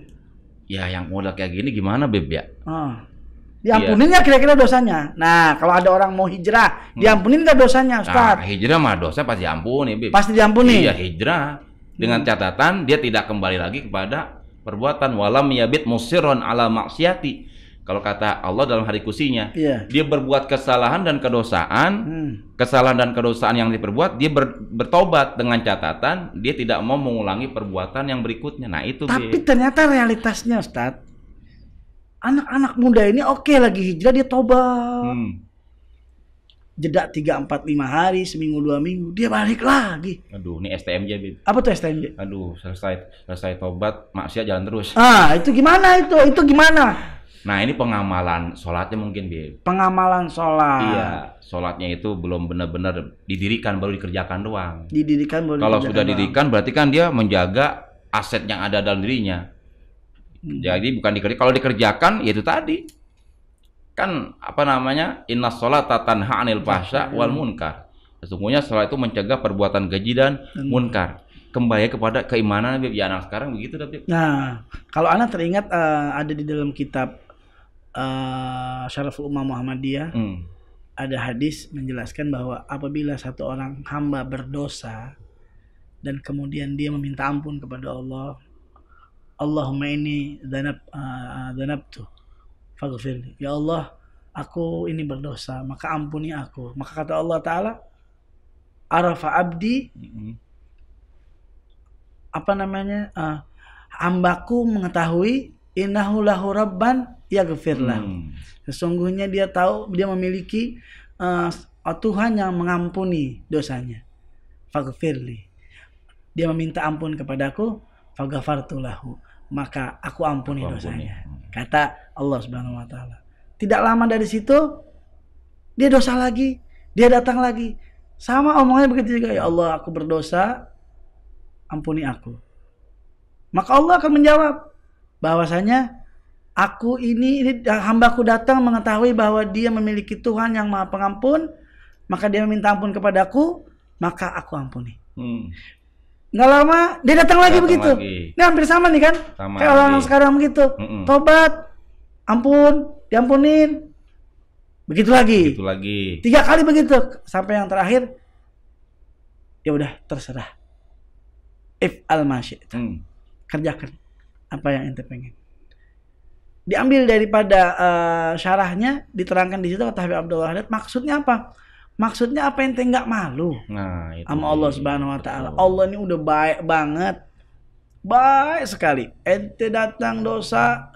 Ya yang modal kayak gini gimana, Bib ya? Ah. Iya. Diampunin ya. kira-kira dosanya? Nah, kalau ada orang mau hijrah, hmm. diampunin nggak dosanya, nah, Ustaz? Nah, hijrah mah dosa pasti diampuni, Bib. Pasti diampuni. Iya, hijrah dengan hmm. catatan dia tidak kembali lagi kepada perbuatan walam yabit musirron ala maksiati kalau kata Allah dalam hari kusinya yeah. dia berbuat kesalahan dan kedosaan hmm. kesalahan dan kedosaan yang diperbuat dia ber, bertobat dengan catatan dia tidak mau mengulangi perbuatan yang berikutnya nah itu tapi dia. ternyata realitasnya Ustaz anak-anak muda ini oke okay, lagi hijrah dia tobat hmm jeda tiga empat lima hari, seminggu dua minggu, dia balik lagi. Aduh, ini STMJ, Bib. Apa tuh STMJ? Aduh, selesai selesai tobat, maksiat jalan terus. Ah, itu gimana itu? Itu gimana? Nah, ini pengamalan sholatnya mungkin, Bib. Pengamalan sholat. Iya, sholatnya itu belum benar-benar didirikan, baru dikerjakan doang. Didirikan baru Kalau sudah didirikan, doang. berarti kan dia menjaga aset yang ada dalam dirinya. Hmm. Jadi bukan dikerjakan. Kalau dikerjakan, ya itu tadi kan apa namanya inna sholat tanha anil fahsya hmm. wal munkar sesungguhnya sholat itu mencegah perbuatan gaji dan hmm. munkar kembali kepada keimanan Habib ya anak sekarang begitu tapi nah kalau anak teringat uh, ada di dalam kitab uh, Syaraful Umam Muhammadiyah hmm. ada hadis menjelaskan bahwa apabila satu orang hamba berdosa dan kemudian dia meminta ampun kepada Allah Allahumma ini zanab uh, eh, tuh faghfir ya Allah aku ini berdosa maka ampuni aku maka kata Allah taala arafa abdi apa namanya uh, eh, ambaku mengetahui innahu lahu rabban yaghfir lahu hmm. sesungguhnya dia tahu dia memiliki uh, Tuhan yang mengampuni dosanya faghfirli dia meminta ampun kepadaku faghafartu maka aku ampuni, aku ampuni. dosanya mm. kata Allah Subhanahu wa taala. Tidak lama dari situ dia dosa lagi, dia datang lagi. Sama omongnya begitu juga, ya Allah aku berdosa, ampuni aku. Maka Allah akan menjawab bahwasanya aku ini, ini hambaku datang mengetahui bahwa dia memiliki Tuhan yang maha pengampun, maka dia meminta ampun kepadaku, maka aku ampuni. Hmm. Nggak lama dia datang, datang lagi begitu. Lagi. Ini hampir sama nih kan? Sama Kayak orang sekarang begitu. Mm -mm. Tobat, ampun, diampunin. Begitu lagi. Begitu lagi. Tiga kali begitu sampai yang terakhir ya udah terserah. If al hmm. Kerjakan apa yang ente pengen. Diambil daripada uh, syarahnya diterangkan di situ kata Habib Abdullah maksudnya apa? Maksudnya apa ente nggak malu? Nah, sama Allah Subhanahu wa taala. Allah ini udah baik banget. Baik sekali. Ente datang dosa,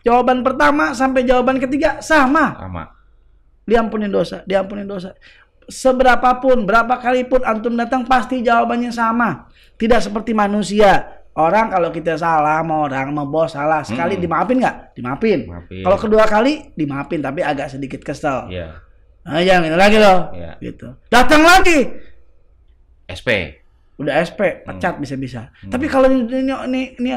Jawaban pertama sampai jawaban ketiga sama. Sama. Diampunin dosa, diampunin dosa. Seberapapun, berapa kali pun antum datang pasti jawabannya sama. Tidak seperti manusia. Orang kalau kita salah mau orang mau bos salah sekali hmm. dimaafin nggak? Dimaafin. dimaafin. Kalau kedua kali dimaafin tapi agak sedikit kesel. Iya. Yeah. Nah, iya, gitu lagi loh. Yeah. Gitu. Datang lagi. SP udah SP pecat mm. bisa-bisa. Hmm. hmm. Tapi kalau ini, ini ini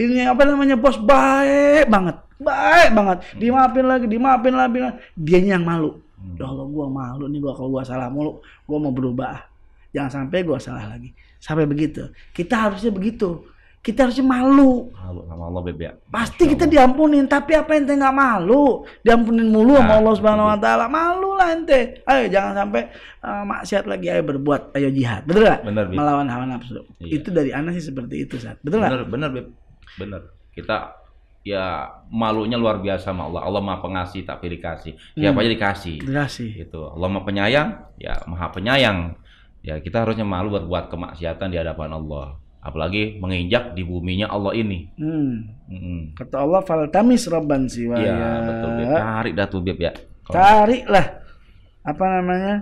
ini apa namanya bos baik banget baik banget hmm. dimaafin lagi dimaafin lagi dia yang malu hmm. ya Allah gue malu nih gue kalau gue salah mulu gue mau berubah jangan sampai gue salah lagi sampai begitu kita harusnya begitu kita harusnya malu. Malu sama Allah bebek ya. Pasti kita diampunin, tapi apa ente nggak malu? Diampunin mulu nah, sama Allah Subhanahu Wa Taala. Malu lah ente. Ayo jangan sampai uh, maksiat lagi. Ayo berbuat, ayo jihad. Bener gak? Bener. Melawan hawa nafsu. Iya. Itu dari anak sih seperti itu saat. Bener gak? Bener, bener Bener. Kita ya malunya luar biasa sama Allah. Allah Maha Pengasih tak pilih kasih. Hmm. Siapa hmm. aja dikasih. Dikasih. Itu. Allah Maha Penyayang, ya Maha Penyayang. Ya kita harusnya malu berbuat kemaksiatan di hadapan Allah. Apalagi menginjak di buminya Allah ini. Hmm. Hmm. Kata Allah faltamis rabban siwa. Iya, betul. Beb. Tarik dah tuh ya. Tarik lah, apa namanya?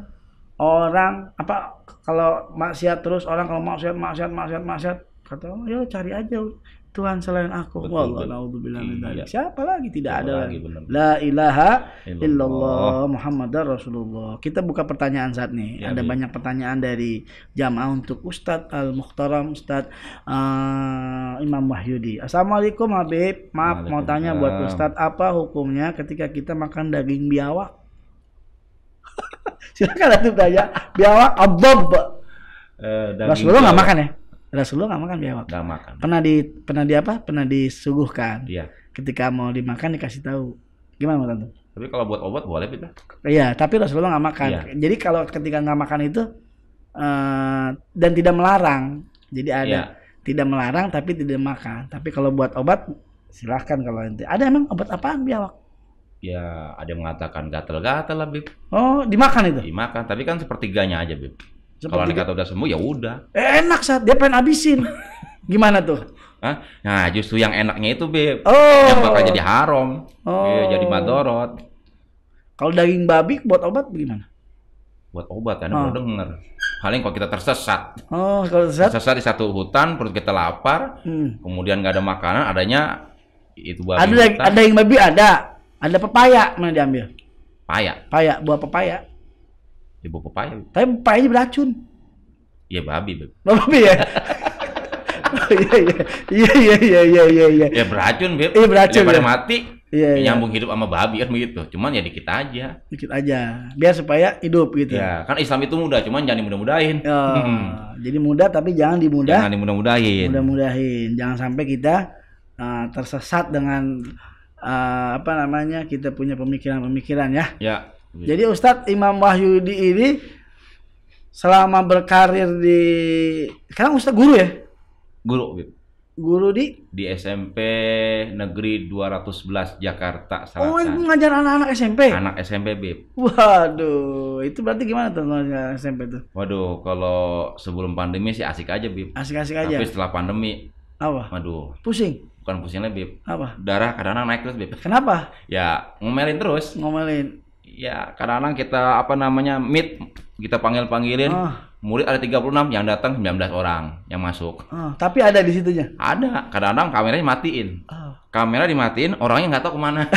Orang apa kalau maksiat terus orang kalau maksiat maksiat maksiat maksiat kata Allah ya cari aja Tuhan selain aku. Betul, hmm, iya. Siapa lagi? Tidak Siapa ada lagi. La ilaha illallah, Muhammad Muhammadar Rasulullah. Kita buka pertanyaan saat ini. Ya, ada ya. banyak pertanyaan dari jamaah untuk Ustadz Al Mukhtaram, Ustadz uh, Imam Wahyudi. Assalamualaikum Habib. Maaf mau tanya buat Ustadz apa hukumnya ketika kita makan daging biawak? Silakan Habib tanya. Biawak adob. Uh, eh, Rasulullah nggak makan ya? Rasulullah nggak makan biawak. Nggak makan. Pernah di pernah di apa? Pernah disuguhkan. Iya. Ketika mau dimakan dikasih tahu. Gimana menurut Tante? Tapi kalau buat obat boleh kita. Iya, tapi Rasulullah nggak makan. Iya. Jadi kalau ketika nggak makan itu uh, dan tidak melarang, jadi ada iya. tidak melarang tapi tidak makan. Tapi kalau buat obat silahkan kalau nanti. Ada emang obat apaan biawak? Ya, ada yang mengatakan gatel gatel lah, Bib. Oh, dimakan itu? Dimakan, tapi kan sepertiganya aja, Bib. Kalau kata udah sembuh ya udah. Eh, enak saat dia pengen abisin. Gimana tuh? Hah? Nah, justru yang enaknya itu, Beb. Oh. Yang bakal jadi haram. Iya, oh. Ya, jadi madorot. Kalau daging babi buat obat gimana? Buat obat, kan oh. baru denger. Paling kalau kita tersesat. Oh, kalau tersesat? Tersesat di satu hutan, perut kita lapar, hmm. kemudian nggak ada makanan, adanya itu babi. Ada, ada yang babi ada. Ada pepaya mana diambil? Paya. Paya, buah pepaya. Ya bau pepaya. Tapi pepayanya beracun. Iya babi, Babi oh, ya. Oh, iya, iya. iya iya iya iya iya iya Ya beracun, Beb. Iya beracun. Daripada ya. mati. Iya, iya, Nyambung hidup sama babi kan begitu. Cuman ya dikit aja. Dikit aja. Biar supaya hidup gitu. Ya, kan Islam itu mudah, cuman jangan dimudah-mudahin. Oh, hmm. Jadi mudah tapi jangan dimudah. Jangan dimudah-mudahin. Mudah-mudahin. Jangan sampai kita uh, tersesat dengan uh, apa namanya? Kita punya pemikiran-pemikiran ya. Ya Iya. Jadi Ustadz Imam Wahyudi ini selama berkarir di sekarang Ustadz guru ya? Guru. Guru di di SMP Negeri 211 Jakarta Selatan. Oh, itu ngajar anak-anak SMP? Anak SMP, Bib. Waduh, itu berarti gimana tuh ngajar SMP tuh? Waduh, kalau sebelum pandemi sih asik aja, Bib. Asik-asik aja. Tapi setelah pandemi apa? Waduh. Pusing bukan pusingnya bib apa darah kadang-kadang naik terus bib kenapa ya ngomelin terus ngomelin ya kadang-kadang kita apa namanya meet kita panggil panggilin ah. murid ada 36 yang datang 19 orang yang masuk ah, tapi ada di situnya ada kadang-kadang kameranya matiin ah. kamera dimatiin orangnya nggak tahu kemana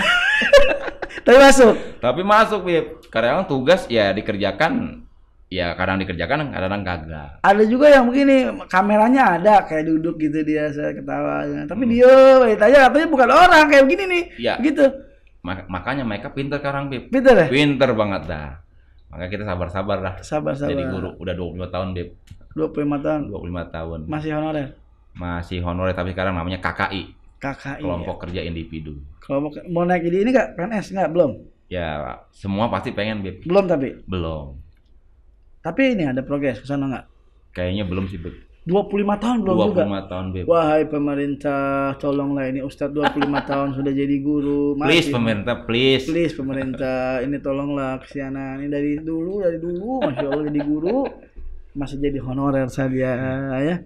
tapi masuk tapi masuk Bib kadang-kadang tugas ya dikerjakan ya kadang dikerjakan kadang gagal ada juga yang begini kameranya ada kayak duduk gitu dia saya ketawa tapi hmm. dia aja katanya bukan orang kayak begini nih ya. gitu makanya mereka pinter sekarang Bib. Pinter ya? Pinter banget dah. Maka kita sabar-sabar lah Sabar-sabar. Jadi guru udah dua puluh lima tahun dua puluh lima tahun. dua puluh lima tahun. Masih honorer. Masih honorer tapi sekarang namanya KKI. KKI. Kelompok ya. kerja individu. Kelompok mau naik ini ini enggak PNS enggak belum? Ya, semua pasti pengen Bib. Belum tapi. Belum. Tapi ini ada progres ke sana Kayaknya belum sih Bib. 25 tahun belum 25 juga. tahun Beb. Wahai pemerintah, tolonglah ini Ustadz 25 tahun sudah jadi guru. Mati. Please pemerintah, please. Please pemerintah, ini tolonglah kesianan. Ini dari dulu, dari dulu Masya Allah jadi guru masih jadi honorer saja ya.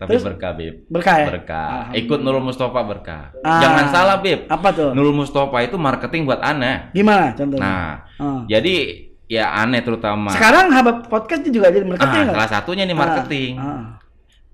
Tapi Terus, berkah, Bib. Berkah ya? Berkah. Ikut Nurul Mustafa berkah. Ah, Jangan salah, Bib. Apa tuh? Nurul Mustafa itu marketing buat aneh. Gimana contohnya? Nah, ah. jadi ya aneh terutama. Sekarang habab podcastnya juga jadi marketing. Ah, salah satunya nih ah. marketing. Ah, ah.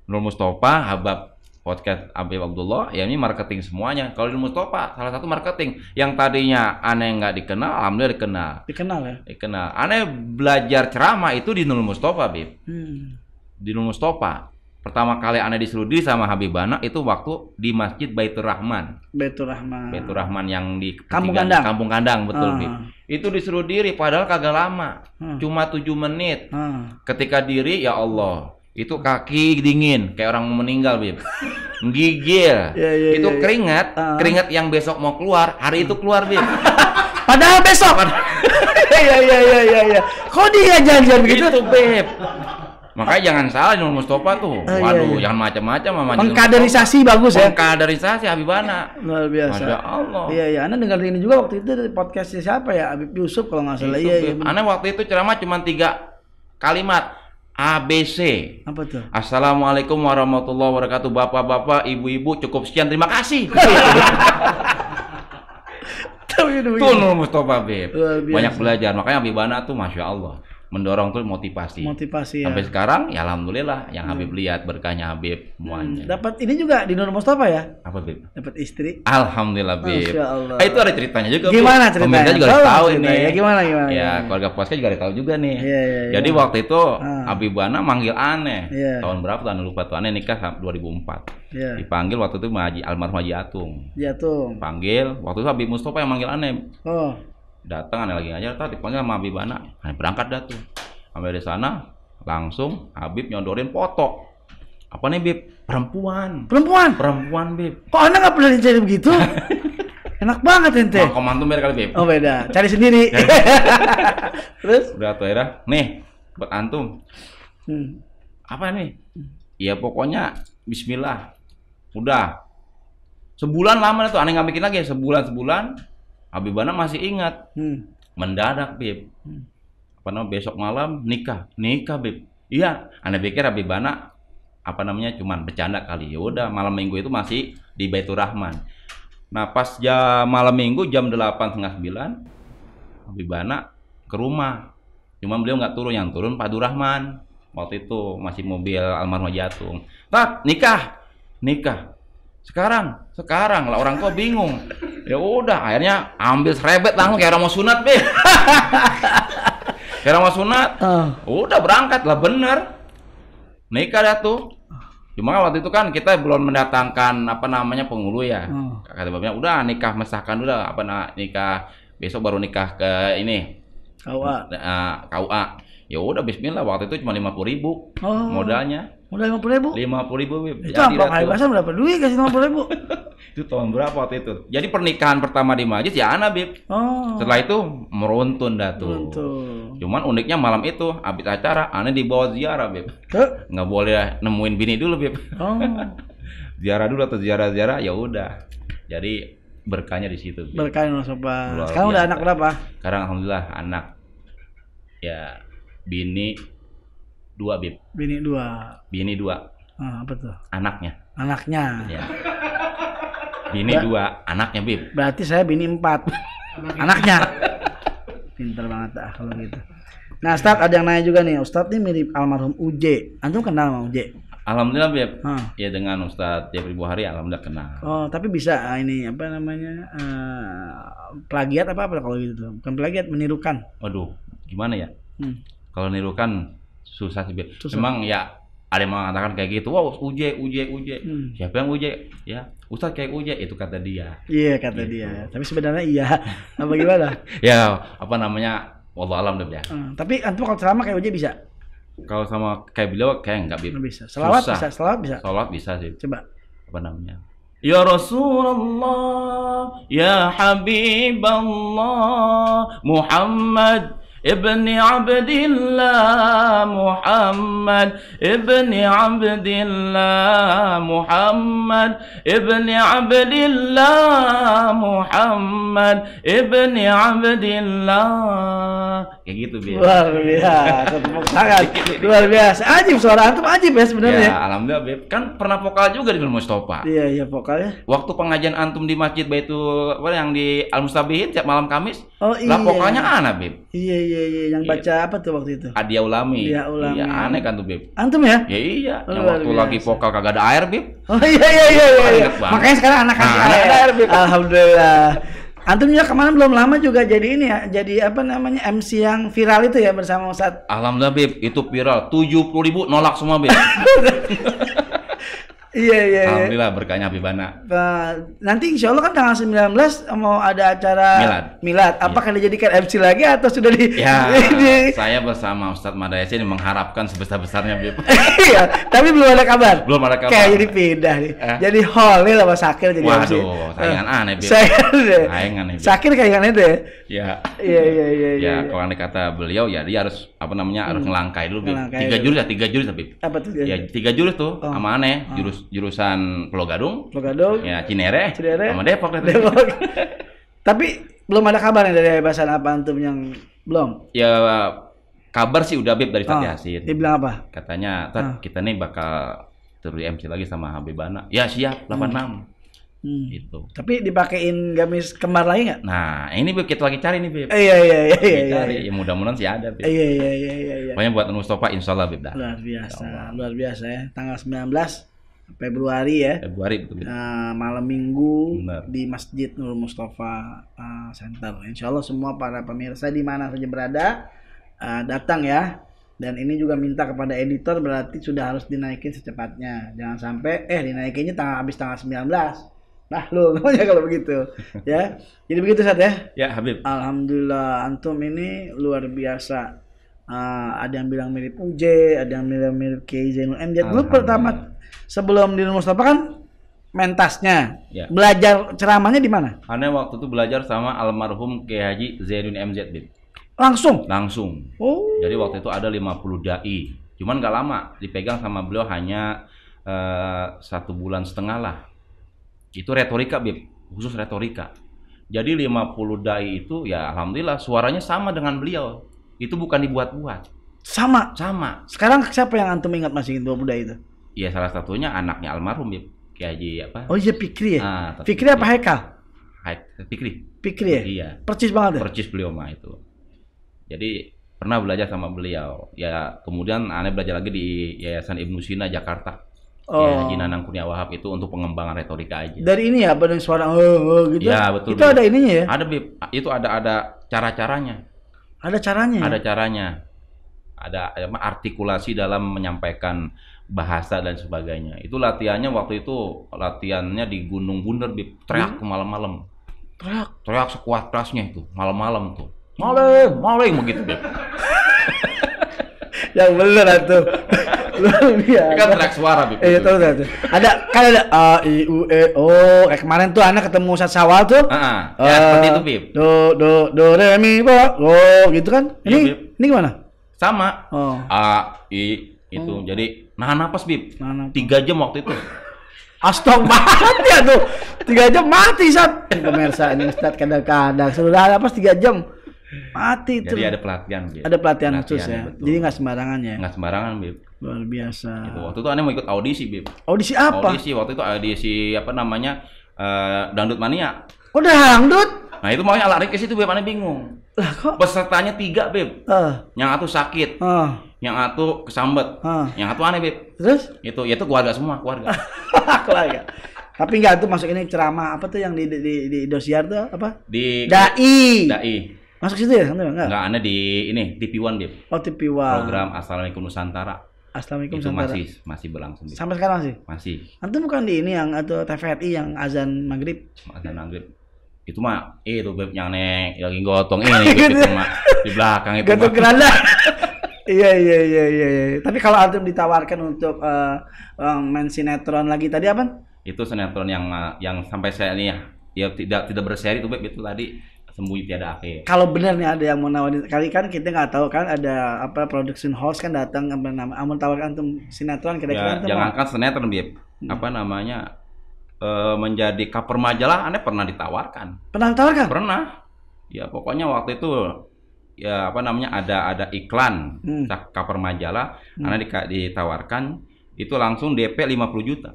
Nur Mustafa, Habab podcast Abi Abdullah ya ini marketing semuanya kalau di Mustafa salah satu marketing yang tadinya aneh nggak dikenal alhamdulillah dikenal dikenal ya dikenal aneh belajar ceramah itu di Nur Mustafa Bib hmm. di Nur Mustafa pertama kali aneh diri sama Habibana itu waktu di Masjid Baitur Rahman Baitur Rahman Baitur Rahman yang di Kampung Kandang Kampung Kandang betul uh. Bib ah. itu disuruh diri padahal kagak lama uh. cuma tujuh menit uh. ketika diri ya Allah itu kaki dingin kayak orang mau meninggal bib gigil yeah, yeah, itu yeah, iya. keringat uh. keringat yang besok mau keluar hari itu keluar bib padahal besok Iya iya iya iya. ya kok dia janjian begitu tuh bib makanya jangan salah Nur Mustafa tuh uh, waduh iya, iya. jangan macam-macam sama Mengkaderisasi bagus ya pengkaderisasi Habibana luar biasa Masya Allah iya iya Anda dengar ini juga waktu itu dari podcastnya siapa ya Habib Yusuf kalau nggak salah Yusuf, iya, iya Anda waktu itu ceramah cuma tiga kalimat ABC. Apa tuh? Assalamualaikum warahmatullahi wabarakatuh. Bapak-bapak, ibu-ibu, cukup sekian. Terima kasih. tuh Nur Mustafa Beb. Banyak belajar. Makanya Abibana tuh Masya Allah mendorong tuh motivasi. Motivasi ya. Sampai sekarang ya alhamdulillah yang ya. Habib lihat berkahnya Habib semuanya. Hmm. Dapat ini juga di Nur Mustafa ya? Apa Bib? Dapat istri. Alhamdulillah Bib. Allah. Eh, itu ada ceritanya juga. Gimana ceritanya? Pemirsa juga harus tahu ini. Ya gimana gimana. Ya, keluarga puasnya juga harus tahu juga nih. Iya, iya, iya. Jadi waktu itu ah. Bana manggil aneh. Iya. Tahun berapa tahun lupa tuh aneh nikah 2004. Iya. Dipanggil waktu itu Maji almarhum Haji Atung. tuh. Panggil waktu itu Habib Mustafa yang manggil aneh. Oh datang ada lagi ngajar tadi pokoknya sama Habib Ana nah, berangkat dah tuh sampai di sana langsung Habib nyodorin foto apa nih Bib perempuan perempuan perempuan Bib kok anda nggak pernah dicari begitu enak banget ente nah, komandan beda kali Bib oh beda cari sendiri terus udah tuh era nih buat antum hmm. apa nih iya pokoknya Bismillah udah sebulan lama tuh aneh nggak bikin lagi sebulan sebulan Habibana masih ingat. Hmm. Mendadak, Bib. Hmm. Apa namanya besok malam nikah. Nikah, Bib. Iya, Anda pikir Habibana apa namanya cuman bercanda kali ya udah malam minggu itu masih di Baitur Rahman nah pas jam malam minggu jam delapan setengah sembilan Habibana ke rumah cuman beliau nggak turun yang turun Pak Durahman waktu itu masih mobil almarhum Jatung tak nikah nikah sekarang sekarang lah orang kok bingung ya udah akhirnya ambil serebet langsung kayak orang mau sunat be kayak orang mau sunat uh. udah berangkat lah bener nikah dah tuh cuma kan waktu itu kan kita belum mendatangkan apa namanya penghulu ya uh. kata bapaknya udah nikah mesahkan udah apa nah, nikah besok baru nikah ke ini KUA uh, nah, KUA ya udah Bismillah waktu itu cuma lima puluh ribu oh. modalnya Udah lima puluh ribu. Lima puluh ribu. Itu apa hari bahasa berapa duit kasih lima puluh ribu? itu tahun berapa waktu itu? Jadi pernikahan pertama di Majid ya Ana Bib. Oh. Setelah itu meruntun dah tuh. Meruntun. Cuman uniknya malam itu habis acara Ana dibawa ziarah Bib. Huh? Nggak boleh nemuin bini dulu Bib. Oh. ziarah dulu atau ziarah-ziarah ya udah. Jadi berkahnya di situ. Berkahnya Berkahnya Mas Sekarang udah anak berapa? Sekarang alhamdulillah anak ya bini dua bib bini dua bini dua ah, apa tuh anaknya anaknya ya. bini Ber dua anaknya bib berarti saya bini empat anaknya pinter banget ah kalau gitu nah Ustadz ada yang nanya juga nih Ustadz ini mirip almarhum UJ antum kenal sama UJ Alhamdulillah Beb. Hmm. Ah. Ya dengan Ustadz ribu hari alhamdulillah kenal. Oh, tapi bisa ah, ini apa namanya? Uh, plagiat apa apa kalau gitu Bukan plagiat, menirukan. Waduh, gimana ya? Hmm. Kalau menirukan susah sih susah. memang ya ada yang mengatakan kayak gitu wow uje uje uje hmm. siapa yang uje ya ustad kayak uje itu kata dia iya yeah, kata gitu. dia tapi sebenarnya iya apa gimana ya apa namanya Wallah alam deh ya. Hmm, tapi antum kalau sama kayak uje bisa kalau sama kayak beliau kayak nggak bisa. Selawat susah. bisa, selawat bisa. Selawat bisa sih. Coba. Apa namanya? Ya Rasulullah, ya Habiballah, Muhammad ابن عبد الله محمد ابن عبد الله محمد ابن عبد الله محمد ابن عبد الله kayak gitu biasa luar biasa tepuk tangan luar biasa ajib suara antum ajib ya sebenarnya ya alhamdulillah Beb. kan pernah vokal juga di Mustafa iya iya vokalnya waktu pengajian antum di masjid Baitul apa yang di Al Mustabihin tiap malam Kamis oh, iya. lah vokalnya ana Beb iya iya Iya iya yang iya. baca apa tuh waktu itu? Adia Ulami. Adia Ulami. Iya aneh kan tuh Bib. Antum ya? iya iya. Oh, yang waktu lagi vokal kagak ada air Bib. Oh iya iya iya. iya, iya. Makanya sekarang anak kasih nah, air. Ada iya. air Bib. Alhamdulillah. Antum juga kemarin belum lama juga jadi ini ya, jadi apa namanya MC yang viral itu ya bersama Ustadz. Alhamdulillah Bib, itu viral. 70 ribu nolak semua Bib. Iya, iya iya. Alhamdulillah berkahnya Habib Nah, nanti insya Allah kan tanggal 19 mau ada acara Milad. Milad. Iya. Apakah iya. dijadikan MC lagi atau sudah di? Ya. di... Saya bersama Ustadz Madayasin mengharapkan sebesar besarnya iya. Tapi belum ada kabar. Belum ada kabar. Kayak jadi pindah nih. Eh. Jadi hall nih lah Mas Sakir jadi Waduh, MC. Waduh, saingan eh, aneh Bib. Saingan aneh. Saingan aneh. Sakir kayak itu ya? ya. Iya. Iya iya ya, iya. Ya, kalau yang dikata beliau ya dia harus apa namanya harus hmm. ngelangkai dulu Ngelangkai Tiga jurus ya tiga jurus tapi. Apa tuh? Ya tiga jurus tuh oh. sama aneh oh. jurus jurusan Pulau Gadung. Pulau Gadung. Ya Cinere. Cinere. Sama Depok. Depok. Tapi belum ada kabar ya dari bahasan apa antum yang belum? Ya kabar sih udah beb dari Ustaz oh, Yasin. Dia bilang apa? Katanya oh. kita nih bakal terus MC lagi sama Habibana. Ya siap 86. Hmm. Hmm. Gitu. Tapi dipakein gamis kembar lagi nggak? Nah, ini Beb kita lagi cari nih Bib. Eh, iya iya iya iya, iya. Cari, iya. ya mudah-mudahan sih ada Bib. Eh, iya, iya iya iya iya. Pokoknya buat Mustafa insya Allah Beb dah. Luar biasa, luar biasa ya. Tanggal 19 Februari ya. Februari betul. betul. Uh, malam Minggu Benar. di Masjid Nur Mustafa uh, Center. Insya Allah semua para pemirsa di mana saja berada uh, datang ya. Dan ini juga minta kepada editor berarti sudah harus dinaikin secepatnya. Jangan sampai eh dinaikinnya tanggal habis tanggal 19. Nah, lu namanya kalau begitu. ya. Jadi begitu saat ya. Ya, Habib. Alhamdulillah antum ini luar biasa. Uh, ada yang bilang mirip UJ, ada yang bilang mirip Kiai Zainul M. Lu pertama sebelum di Mustafa kan mentasnya. Ya. Belajar ceramahnya di mana? Karena waktu itu belajar sama almarhum Kiai Haji Zainuddin MZ bin. Langsung? Langsung. Oh. Jadi waktu itu ada 50 dai. Cuman gak lama dipegang sama beliau hanya uh, satu bulan setengah lah. Itu retorika Bib, khusus retorika. Jadi 50 dai itu ya alhamdulillah suaranya sama dengan beliau. Itu bukan dibuat-buat. Sama. Sama. Sekarang siapa yang antum ingat masih 20 dai itu? ya salah satunya anaknya almarhum ya Kiai apa? Oh iya Pikri ya. Ah, Pikri apa Haikal? Haik Pikri. Pikri ya. Iya. Percis banget. Ya? Percis beliau mah itu. Jadi pernah belajar sama beliau. Ya kemudian aneh belajar lagi di Yayasan Ibnu Sina Jakarta. Oh. Ya, Jinanang Kurnia Wahab itu untuk pengembangan retorika aja. Dari ini ya badan suara oh, oh gitu. Ya betul. Itu Bip. ada ininya ya. Ada Bip. Itu ada ada cara-caranya. Ada caranya. Ada caranya. Ada, ada artikulasi dalam menyampaikan bahasa dan sebagainya. Itu latihannya waktu itu latihannya di Gunung Bunder di teriak hmm? malam-malam. Teriak, teriak sekuat kerasnya itu malam-malam tuh. Maling, maling begitu deh. Yang bener tuh. Kan track suara Bib. Iya, tahu itu. Ada kan ada A eh, I U E O. Kayak kemarin tuh anak ketemu Ustaz Sawal tuh. Heeh. Ah, uh, ah. ya, eh, seperti itu Bib. Do do do re mi fa lo gitu kan. Iya, ini ini gimana? Sama. Oh. A I itu. Oh. Jadi Nahan napas, Bib. Nahan napas. Tiga jam waktu itu. Astong banget ya tuh. Tiga jam mati, Sat. Pemirsa, ini Ustaz kadang-kadang. Sudah napas tiga jam. Mati itu. Jadi ada pelatihan, Bib. Ada pelatihan, khusus ya. Betul. Jadi nggak sembarangan ya. Nggak sembarangan, Bib. Luar biasa. Gitu. Waktu itu aneh mau ikut audisi, Bib. Audisi apa? Audisi, waktu itu audisi apa namanya? Uh, dangdut mania. Kok dangdut? Nah itu mau yang lari ke situ, Bib. Aneh bingung. Lah kok? Pesertanya tiga, Bib. Uh. Yang satu sakit. Uh yang satu kesambet, hmm. yang satu aneh beb. Terus? Itu, ya itu keluarga semua, keluarga. keluarga. Tapi enggak itu masuk ini ceramah apa tuh yang di di di, di tuh apa? Di Dai. Dai. Masuk situ ya? Enggak. Enggak, ada di ini TV One, beb. Oh, TV One. Program Assalamualaikum Nusantara. Assalamualaikum itu Nusantara. masih masih berlangsung. Sampai sekarang sih? Masih. Antum ah, bukan di ini yang atau TVRI yang azan maghrib? Azan maghrib itu mah eh itu beb yang nek lagi gotong ini eh, itu gitu. mah di belakang itu gotong geranda Iya iya, iya iya iya iya. Tapi kalau antum ditawarkan untuk uh, main sinetron lagi tadi apa? Itu sinetron yang eh, yang sampai saya ini ya, ya tidak tidak berseri tuh itu tadi sembunyi tiada akhir. Kalau benar nih ada yang mau nawarin kali kan kita nggak tahu kan ada apa production house kan datang apa nama amun ah, tawarkan antum sinetron kira-kira ya, antum jangan kan sinetron Bib. Hmm. Apa namanya? E, menjadi cover majalah anda pernah ditawarkan. Pernah ditawarkan? Pernah. Ya pokoknya waktu itu ya apa namanya ada ada iklan hmm. cover majalah hmm. karena di, ditawarkan itu langsung DP 50 juta.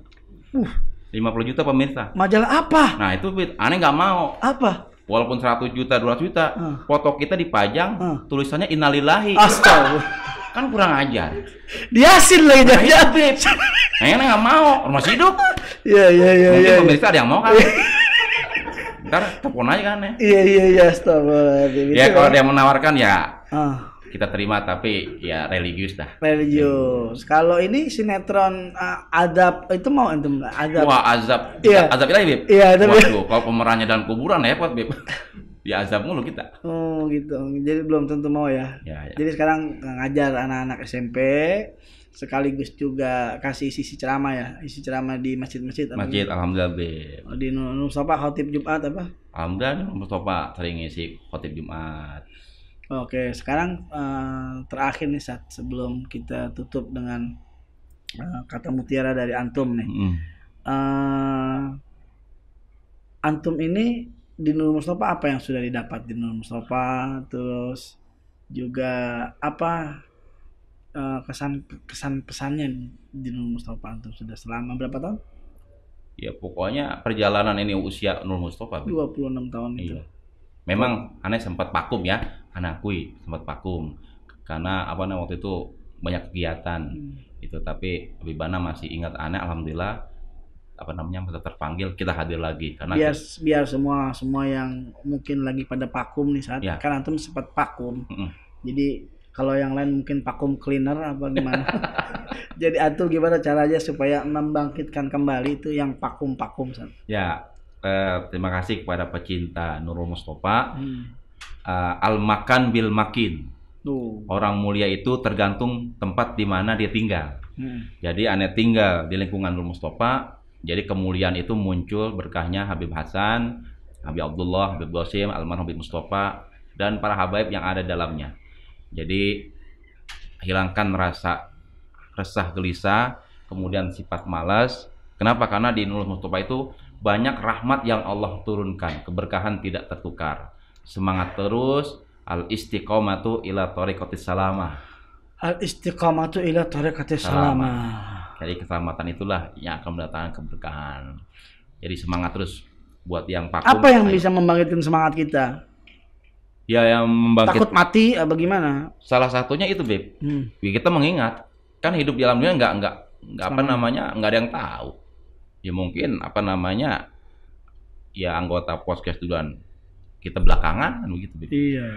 Uh. 50 juta pemirsa. Majalah apa? Nah, itu aneh nggak mau. Apa? Walaupun 100 juta, 200 juta, uh. foto kita dipajang uh. tulisannya innalillahi. Astagfirullah kan kurang ajar diasin lagi jadi nah, nah, nggak mau masih hidup iya iya iya mungkin ya, pemirsa ada yang mau kan iya ntar telepon aja kan ya iya iya iya astagfirullahaladzim ya kalau kan. dia menawarkan ya ah. kita terima tapi ya religius dah religius kalau ini sinetron uh, ah, adab itu mau antum adab wah azab iya azab ilahi bib iya tapi ya. Waduh, kalau pemerannya dalam kuburan ya buat bib ya azab mulu kita. Oh gitu. Jadi belum tentu mau ya. ya, ya. Jadi sekarang ngajar anak-anak SMP sekaligus juga kasih sisi ceramah ya isi ceramah di masjid-masjid masjid alhamdulillah oh, di Nur khotib Jumat apa alhamdulillah Nur sering ngisi khotib Jumat oke sekarang uh, terakhir nih saat sebelum kita tutup dengan uh, kata mutiara dari antum nih mm. uh, antum ini di Nur Mustafa apa yang sudah didapat di Nur Mustafa terus juga apa Eh, kesan kesan pesannya di Nur Mustafa Antum sudah selama berapa tahun? Ya pokoknya perjalanan ini usia Nur Mustafa. 26 tahun itu. Iya. Memang aneh sempat vakum ya, akui sempat vakum karena apa namanya waktu itu banyak kegiatan hmm. itu tapi Bibana masih ingat aneh alhamdulillah apa namanya kita terpanggil kita hadir lagi karena biar kita, biar semua semua yang mungkin lagi pada pakum nih saat ya. kan antum sempat pakum mm jadi kalau yang lain mungkin pakum cleaner apa gimana jadi atur gimana caranya supaya membangkitkan kembali itu yang pakum vakum ya eh, terima kasih kepada pecinta Nurul Mustafa hmm. eh, al makan bil makin Tuh. orang mulia itu tergantung tempat di mana dia tinggal hmm. jadi aneh tinggal di lingkungan Nurul Mustafa jadi kemuliaan itu muncul berkahnya Habib Hasan, Habib Abdullah, Habib Bosim, Almarhum Habib Mustafa, dan para habaib yang ada dalamnya. Jadi hilangkan rasa resah gelisah, kemudian sifat malas. Kenapa? Karena di Nurul Mustafa itu banyak rahmat yang Allah turunkan, keberkahan tidak tertukar. Semangat terus, al istiqomah istiqomatu ila tariqatis salamah. Al istiqomah istiqomatu ila tariqatis salamah. Jadi keselamatan itulah yang akan mendatangkan keberkahan. Jadi semangat terus buat yang pakum. Apa yang ayo. bisa membangkitkan semangat kita? ya yang membangkit takut mati eh, apa gimana salah satunya itu beb hmm. Ya, kita mengingat kan hidup di alam dunia nggak nggak nggak apa namanya nggak ada yang tahu ya mungkin apa namanya ya anggota podcast duluan kita belakangan kan begitu beb. Iya.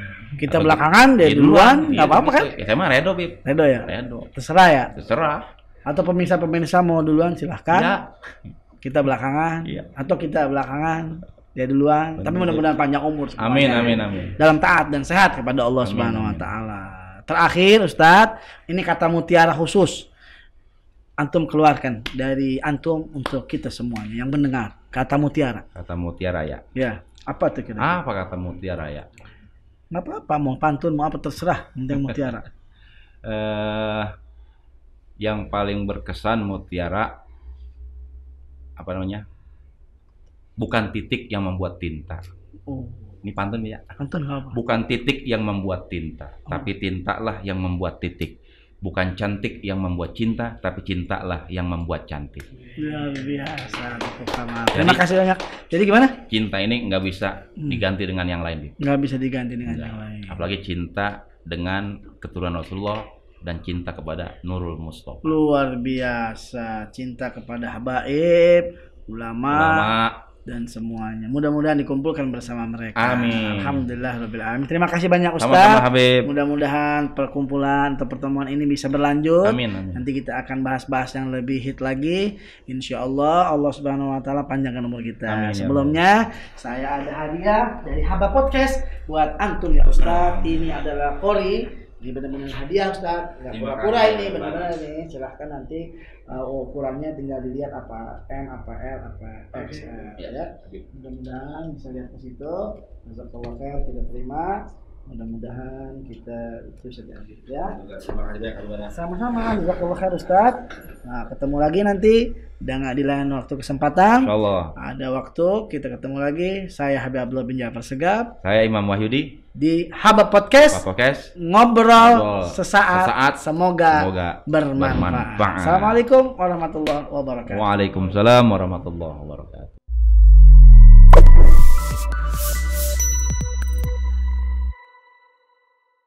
Kita Atau belakangan dia ya duluan, enggak iya, nggak apa-apa kan? Ya saya mah redo beb Redo ya? Redo. Terserah ya? Terserah. Atau pemirsa-pemirsa mau duluan silahkan. Ya. Kita belakangan iya. atau kita belakangan dia duluan. Benar. Tapi mudah-mudahan panjang umur. Semuanya. Amin amin amin. Dalam taat dan sehat kepada Allah amin, Subhanahu Wa Taala. Terakhir Ustadz, ini kata mutiara khusus antum keluarkan dari antum untuk kita semuanya yang mendengar kata mutiara. Kata mutiara ya. Ya apa tuh kira-kira? Apa kata mutiara ya? Kenapa apa-apa mau pantun mau apa terserah tentang mutiara. Eh yang paling berkesan mutiara apa namanya? bukan titik yang membuat tinta. Oh. Ini pantun ya. Pantun apa? Bukan titik yang membuat tinta, oh. tapi lah yang membuat titik. Bukan cantik yang membuat cinta, tapi cinta lah yang membuat cantik. Luar biasa, Jadi, Terima kasih banyak. Jadi gimana? Cinta ini nggak bisa hmm. diganti dengan yang lain. Nggak bisa diganti dengan nggak. yang lain. Apalagi cinta dengan keturunan Rasulullah dan cinta kepada Nurul Mustafa. Luar biasa, cinta kepada habaib, ulama, ulama dan semuanya. Mudah-mudahan dikumpulkan bersama mereka. Amin. Alhamdulillah rabbil Amin. Terima kasih banyak Ustaz. Mudah-mudahan perkumpulan atau pertemuan ini bisa berlanjut. Amin, amin. Nanti kita akan bahas-bahas yang lebih hit lagi. Insya Allah Allah Subhanahu wa taala panjangkan umur kita. Amin, ya Sebelumnya saya ada hadiah dari Haba Podcast buat antum ya Ustaz. Ini adalah Kori ini benar-benar hadiah Ustaz. Enggak pura-pura ini benar-benar ini. Silahkan nanti uh, ukurannya tinggal dilihat apa M, apa L, apa X okay. Iya. ya. ya. Okay. Mudah-mudahan bisa lihat ke situ. Masuk ke wakil tidak terima. Mudah-mudahan kita itu bisa diambil ya. ya Sama-sama, juga ke wakil Ustaz. Nah, ketemu lagi nanti dengan di lain waktu kesempatan. Insyaallah. Ada waktu kita ketemu lagi. Saya Habib Abdullah bin Jafar Segap. Saya Imam Wahyudi di Haba Podcast, Haba Podcast ngobrol, sesaat, sesaat semoga, semoga bermanfaat. bermanfaat. Assalamualaikum warahmatullahi wabarakatuh. Waalaikumsalam warahmatullahi wabarakatuh.